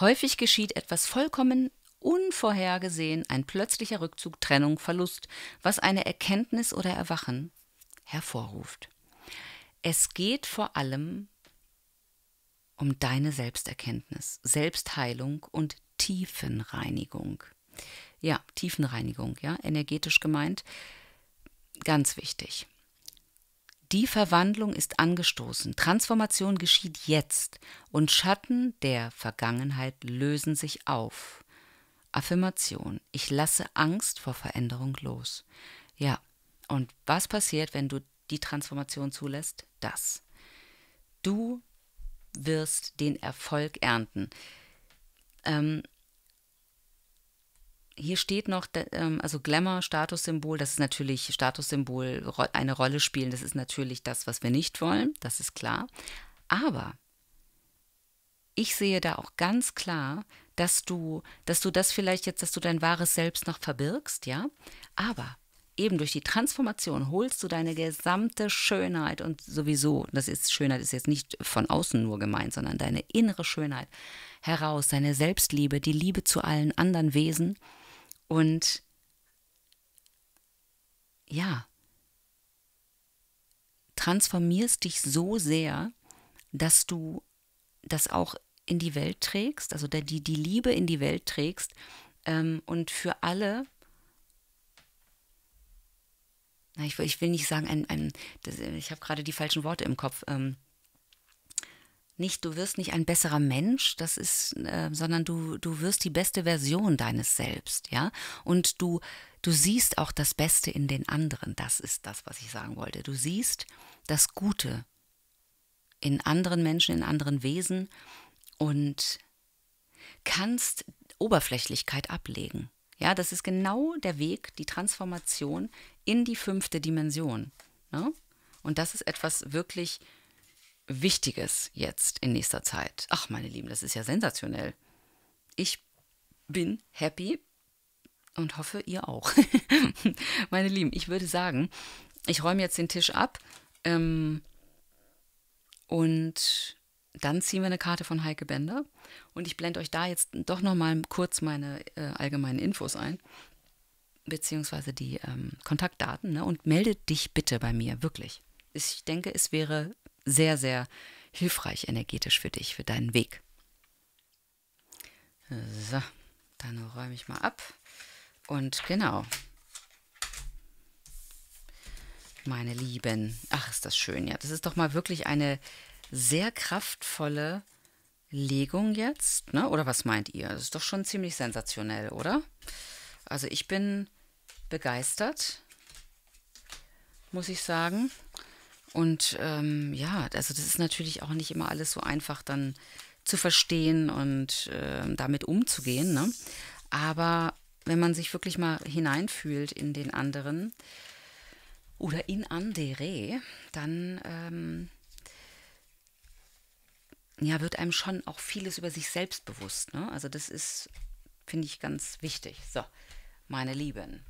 Häufig geschieht etwas vollkommen unvorhergesehen ein plötzlicher Rückzug, Trennung, Verlust, was eine Erkenntnis oder Erwachen hervorruft. Es geht vor allem um deine Selbsterkenntnis, Selbstheilung und Tiefenreinigung. Ja, Tiefenreinigung, ja, energetisch gemeint. Ganz wichtig. Die Verwandlung ist angestoßen. Transformation geschieht jetzt und Schatten der Vergangenheit lösen sich auf. Affirmation. Ich lasse Angst vor Veränderung los. Ja, und was passiert, wenn du die Transformation zulässt? Das. Du wirst den Erfolg ernten. Ähm, hier steht noch, ähm, also Glamour, Statussymbol, das ist natürlich Statussymbol, eine Rolle spielen, das ist natürlich das, was wir nicht wollen, das ist klar. Aber ich sehe da auch ganz klar, dass du, dass du das vielleicht jetzt, dass du dein wahres Selbst noch verbirgst, ja, aber eben durch die Transformation holst du deine gesamte Schönheit und sowieso, das ist Schönheit ist jetzt nicht von außen nur gemeint, sondern deine innere Schönheit heraus, deine Selbstliebe, die Liebe zu allen anderen Wesen und ja, transformierst dich so sehr, dass du das auch in die Welt trägst, also die, die Liebe in die Welt trägst ähm, und für alle, na, ich, ich will nicht sagen, ein, ein, das, ich habe gerade die falschen Worte im Kopf, ähm, nicht, du wirst nicht ein besserer Mensch, das ist, äh, sondern du, du wirst die beste Version deines Selbst, ja. Und du, du siehst auch das Beste in den anderen. Das ist das, was ich sagen wollte. Du siehst das Gute in anderen Menschen, in anderen Wesen und kannst Oberflächlichkeit ablegen. Ja, das ist genau der Weg, die Transformation in die fünfte Dimension. Ne? Und das ist etwas wirklich Wichtiges jetzt in nächster Zeit. Ach, meine Lieben, das ist ja sensationell. Ich bin happy und hoffe, ihr auch. meine Lieben, ich würde sagen, ich räume jetzt den Tisch ab ähm, und dann ziehen wir eine Karte von Heike Bender und ich blende euch da jetzt doch nochmal kurz meine äh, allgemeinen Infos ein, beziehungsweise die ähm, Kontaktdaten ne? und meldet dich bitte bei mir, wirklich. Ich denke, es wäre sehr, sehr hilfreich energetisch für dich, für deinen Weg. So, dann räume ich mal ab und genau. Meine Lieben, ach ist das schön, ja, das ist doch mal wirklich eine sehr kraftvolle Legung jetzt, ne? oder was meint ihr? Das ist doch schon ziemlich sensationell, oder? Also ich bin begeistert, muss ich sagen. Und ähm, ja, also das ist natürlich auch nicht immer alles so einfach dann zu verstehen und äh, damit umzugehen. Ne? Aber wenn man sich wirklich mal hineinfühlt in den anderen oder in andere, dann ähm, ja, wird einem schon auch vieles über sich selbst bewusst. Ne? Also das ist, finde ich, ganz wichtig. So, meine Lieben.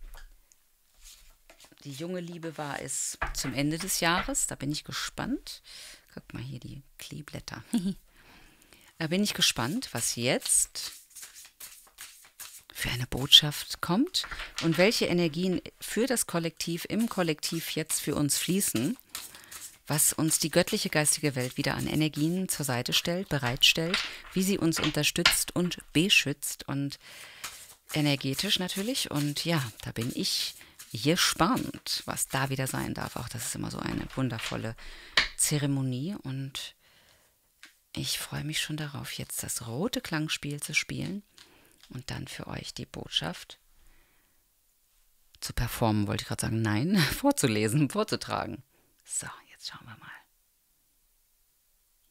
Die junge Liebe war es zum Ende des Jahres. Da bin ich gespannt. Guck mal hier die Kleeblätter. da bin ich gespannt, was jetzt für eine Botschaft kommt und welche Energien für das Kollektiv im Kollektiv jetzt für uns fließen was uns die göttliche geistige Welt wieder an Energien zur Seite stellt, bereitstellt, wie sie uns unterstützt und beschützt und energetisch natürlich. Und ja, da bin ich gespannt, was da wieder sein darf. Auch das ist immer so eine wundervolle Zeremonie und ich freue mich schon darauf, jetzt das rote Klangspiel zu spielen und dann für euch die Botschaft zu performen, wollte ich gerade sagen, nein, vorzulesen, vorzutragen. So, Jetzt schauen wir mal.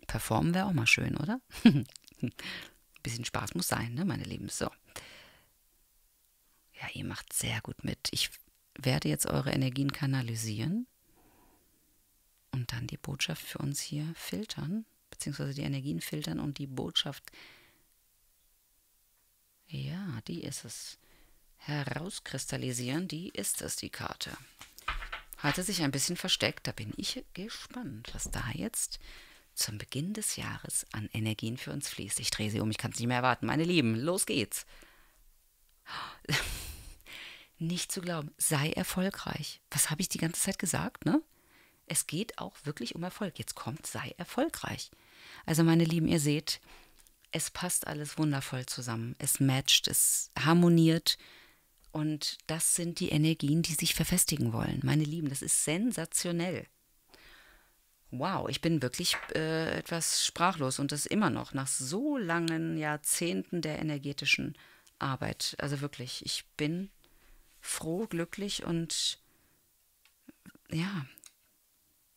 Performen wäre auch mal schön, oder? Ein Bisschen Spaß muss sein, ne, meine Lieben. So. Ja, ihr macht sehr gut mit. Ich werde jetzt eure Energien kanalisieren und dann die Botschaft für uns hier filtern, beziehungsweise die Energien filtern und die Botschaft, ja, die ist es, herauskristallisieren, die ist es, die Karte hatte sich ein bisschen versteckt. Da bin ich gespannt, was da jetzt zum Beginn des Jahres an Energien für uns fließt. Ich drehe sie um, ich kann es nicht mehr erwarten. Meine Lieben, los geht's. Nicht zu glauben, sei erfolgreich. Was habe ich die ganze Zeit gesagt, ne? Es geht auch wirklich um Erfolg. Jetzt kommt, sei erfolgreich. Also meine Lieben, ihr seht, es passt alles wundervoll zusammen. Es matcht, es harmoniert. Und das sind die Energien, die sich verfestigen wollen. Meine Lieben, das ist sensationell. Wow, ich bin wirklich äh, etwas sprachlos und das immer noch nach so langen Jahrzehnten der energetischen Arbeit. Also wirklich, ich bin froh, glücklich und ja,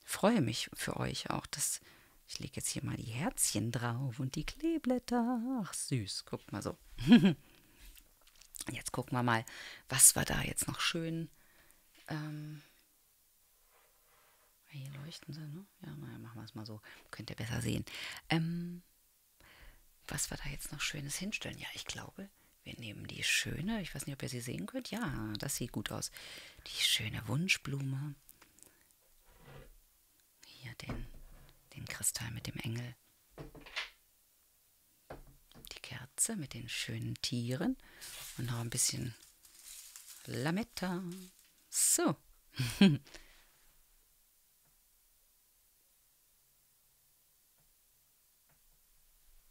freue mich für euch auch, dass ich lege jetzt hier mal die Herzchen drauf und die Kleeblätter. Ach süß, guckt mal so. Jetzt gucken wir mal, was war da jetzt noch schön. Ähm, hier leuchten sie, ne? Ja, naja, machen wir es mal so. Könnt ihr besser sehen. Ähm, was war da jetzt noch Schönes hinstellen? Ja, ich glaube, wir nehmen die schöne, ich weiß nicht, ob ihr sie sehen könnt. Ja, das sieht gut aus. Die schöne Wunschblume. Hier den, den Kristall mit dem Engel. Matratze mit den schönen Tieren und noch ein bisschen Lametta. So.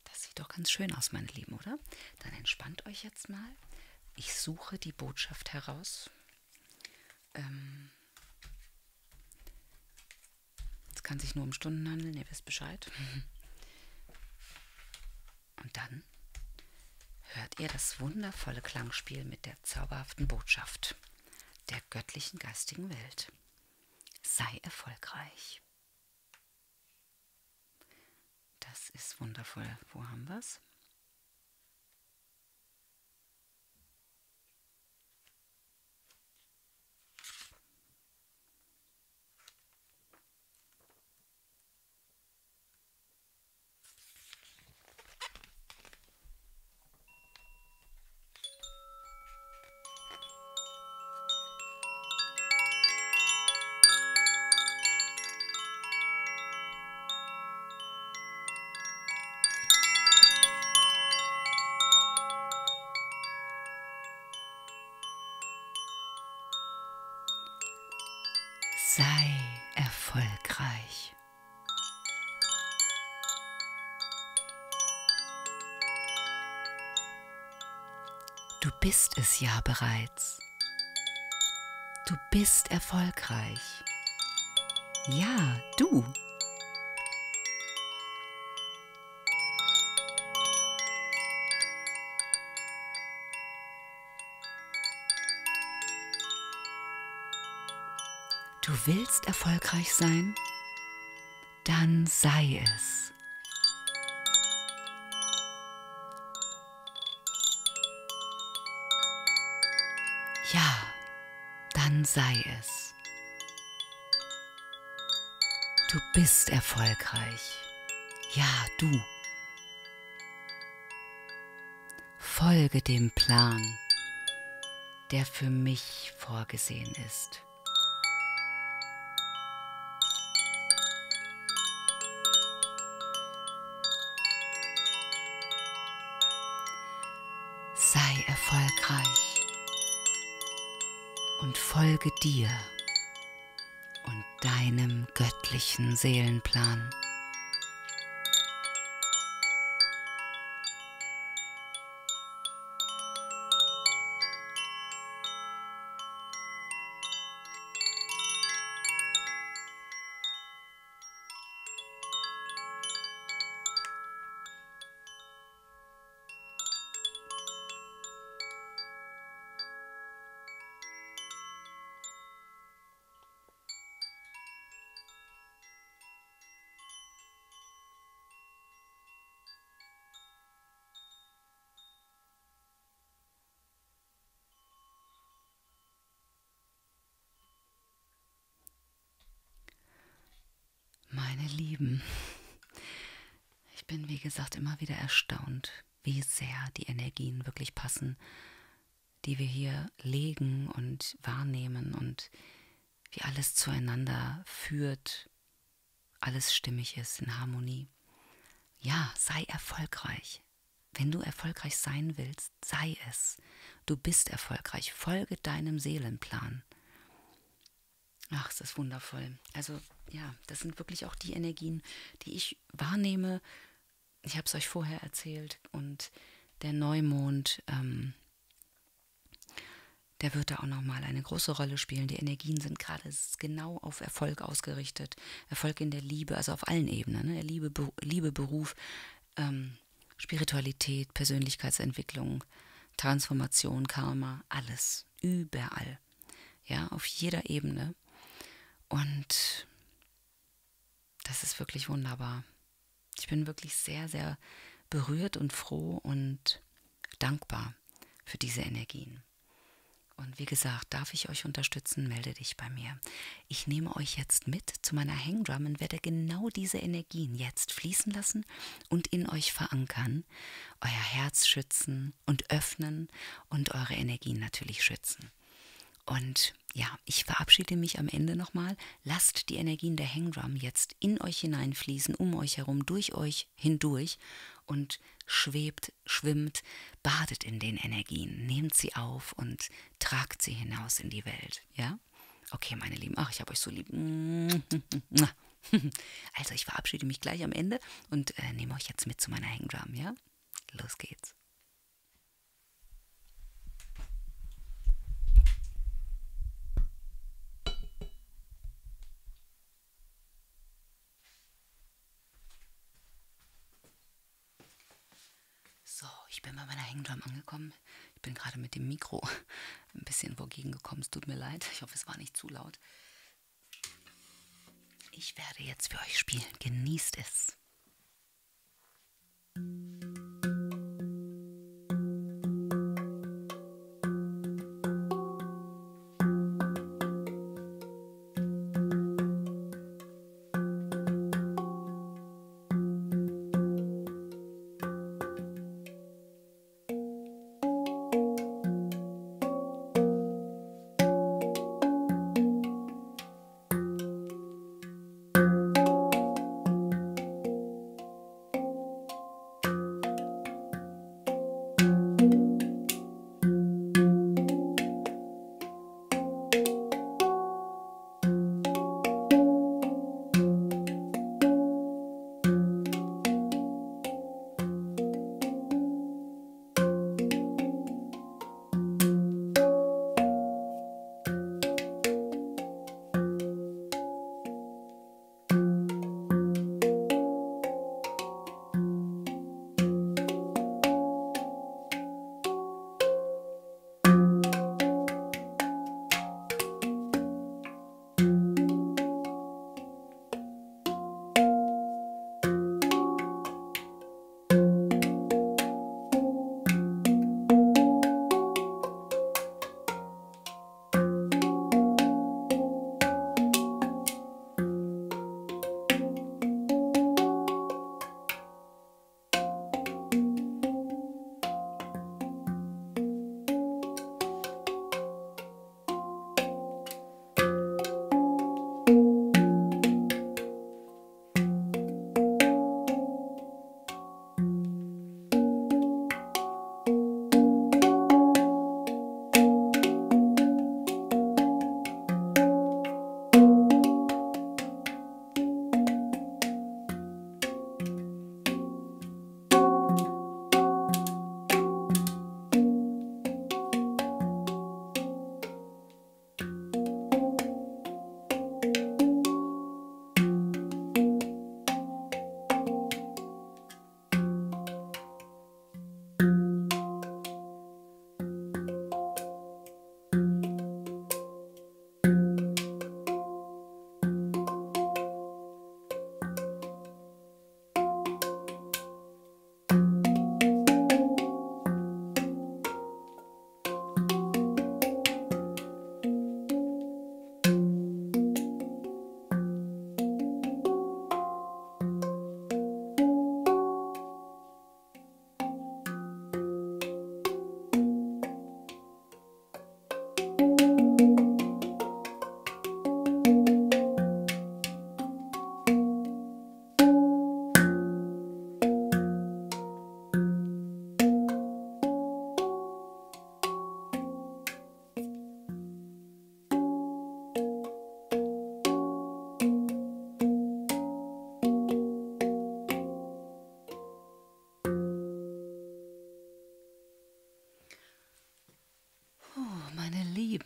Das sieht doch ganz schön aus, meine Lieben, oder? Dann entspannt euch jetzt mal. Ich suche die Botschaft heraus. Ähm es kann sich nur um Stunden handeln, ne, ihr wisst Bescheid. Und dann hört ihr das wundervolle Klangspiel mit der zauberhaften Botschaft der göttlichen geistigen Welt. Sei erfolgreich. Das ist wundervoll. Wo haben wir es? Du bist es ja bereits. Du bist erfolgreich. Ja, du. Du willst erfolgreich sein? Dann sei es. Ja, dann sei es. Du bist erfolgreich. Ja, du. Folge dem Plan, der für mich vorgesehen ist. Sei erfolgreich und folge dir und deinem göttlichen Seelenplan. wieder erstaunt, wie sehr die Energien wirklich passen, die wir hier legen und wahrnehmen und wie alles zueinander führt, alles stimmig ist, in Harmonie. Ja, sei erfolgreich. Wenn du erfolgreich sein willst, sei es. Du bist erfolgreich. Folge deinem Seelenplan. Ach, es ist wundervoll. Also ja, das sind wirklich auch die Energien, die ich wahrnehme, ich habe es euch vorher erzählt und der Neumond, ähm, der wird da auch nochmal eine große Rolle spielen. Die Energien sind gerade genau auf Erfolg ausgerichtet. Erfolg in der Liebe, also auf allen Ebenen. Ne? Liebe, Be Liebe, Beruf, ähm, Spiritualität, Persönlichkeitsentwicklung, Transformation, Karma, alles. Überall. Ja, auf jeder Ebene. Und das ist wirklich wunderbar. Ich bin wirklich sehr, sehr berührt und froh und dankbar für diese Energien. Und wie gesagt, darf ich euch unterstützen, melde dich bei mir. Ich nehme euch jetzt mit zu meiner Hangdrum und werde genau diese Energien jetzt fließen lassen und in euch verankern, euer Herz schützen und öffnen und eure Energien natürlich schützen. Und ja, ich verabschiede mich am Ende nochmal. Lasst die Energien der Hangdrum jetzt in euch hineinfließen, um euch herum, durch euch hindurch und schwebt, schwimmt, badet in den Energien, nehmt sie auf und tragt sie hinaus in die Welt. Ja? Okay, meine Lieben, ach, ich habe euch so lieb. Also, ich verabschiede mich gleich am Ende und äh, nehme euch jetzt mit zu meiner Hangdrum, ja? Los geht's. bin bei meiner Hangdrum angekommen. Ich bin gerade mit dem Mikro ein bisschen wogegen gekommen. Es tut mir leid. Ich hoffe, es war nicht zu laut. Ich werde jetzt für euch spielen. Genießt es.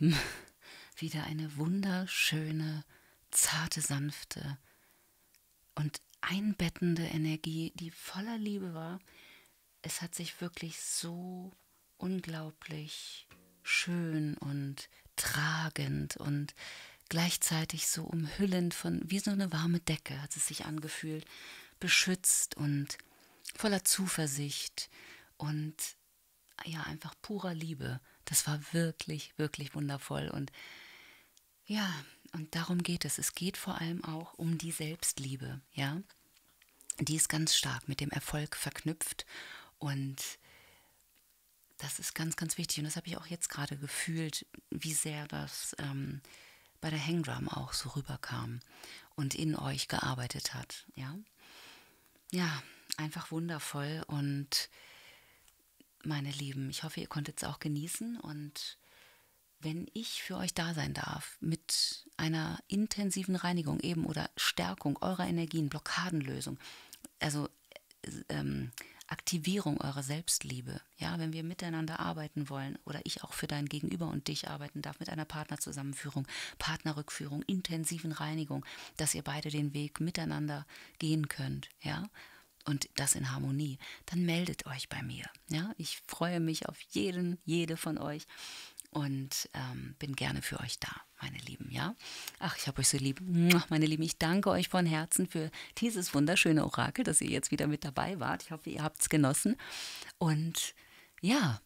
Lippen wieder eine wunderschöne, zarte, sanfte und einbettende Energie, die voller Liebe war. Es hat sich wirklich so unglaublich schön und tragend und gleichzeitig so umhüllend von wie so eine warme Decke hat es sich angefühlt, beschützt und voller Zuversicht und ja einfach purer Liebe das war wirklich, wirklich wundervoll. Und ja, und darum geht es. Es geht vor allem auch um die Selbstliebe, ja. Die ist ganz stark mit dem Erfolg verknüpft und das ist ganz, ganz wichtig. Und das habe ich auch jetzt gerade gefühlt, wie sehr das ähm, bei der Hangdrum auch so rüberkam und in euch gearbeitet hat. Ja, ja einfach wundervoll. Und meine Lieben, ich hoffe, ihr konntet es auch genießen und wenn ich für euch da sein darf mit einer intensiven Reinigung eben oder Stärkung eurer Energien, Blockadenlösung, also äh, ähm, Aktivierung eurer Selbstliebe, ja, wenn wir miteinander arbeiten wollen oder ich auch für dein Gegenüber und dich arbeiten darf mit einer Partnerzusammenführung, Partnerrückführung, intensiven Reinigung, dass ihr beide den Weg miteinander gehen könnt, ja, und das in Harmonie, dann meldet euch bei mir. Ja? Ich freue mich auf jeden, jede von euch und ähm, bin gerne für euch da, meine Lieben. Ja, ach, ich habe euch so lieb, meine Lieben. Ich danke euch von Herzen für dieses wunderschöne Orakel, dass ihr jetzt wieder mit dabei wart. Ich hoffe, ihr habt es genossen und ja.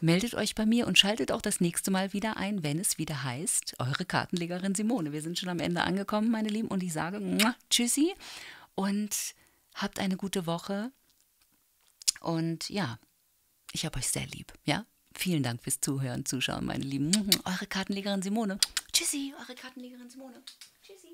Meldet euch bei mir und schaltet auch das nächste Mal wieder ein, wenn es wieder heißt, eure Kartenlegerin Simone. Wir sind schon am Ende angekommen, meine Lieben, und ich sage Tschüssi und Habt eine gute Woche und ja, ich habe euch sehr lieb, ja? Vielen Dank fürs Zuhören, Zuschauen, meine Lieben. Eure Kartenlegerin Simone. Tschüssi, eure Kartenlegerin Simone. Tschüssi.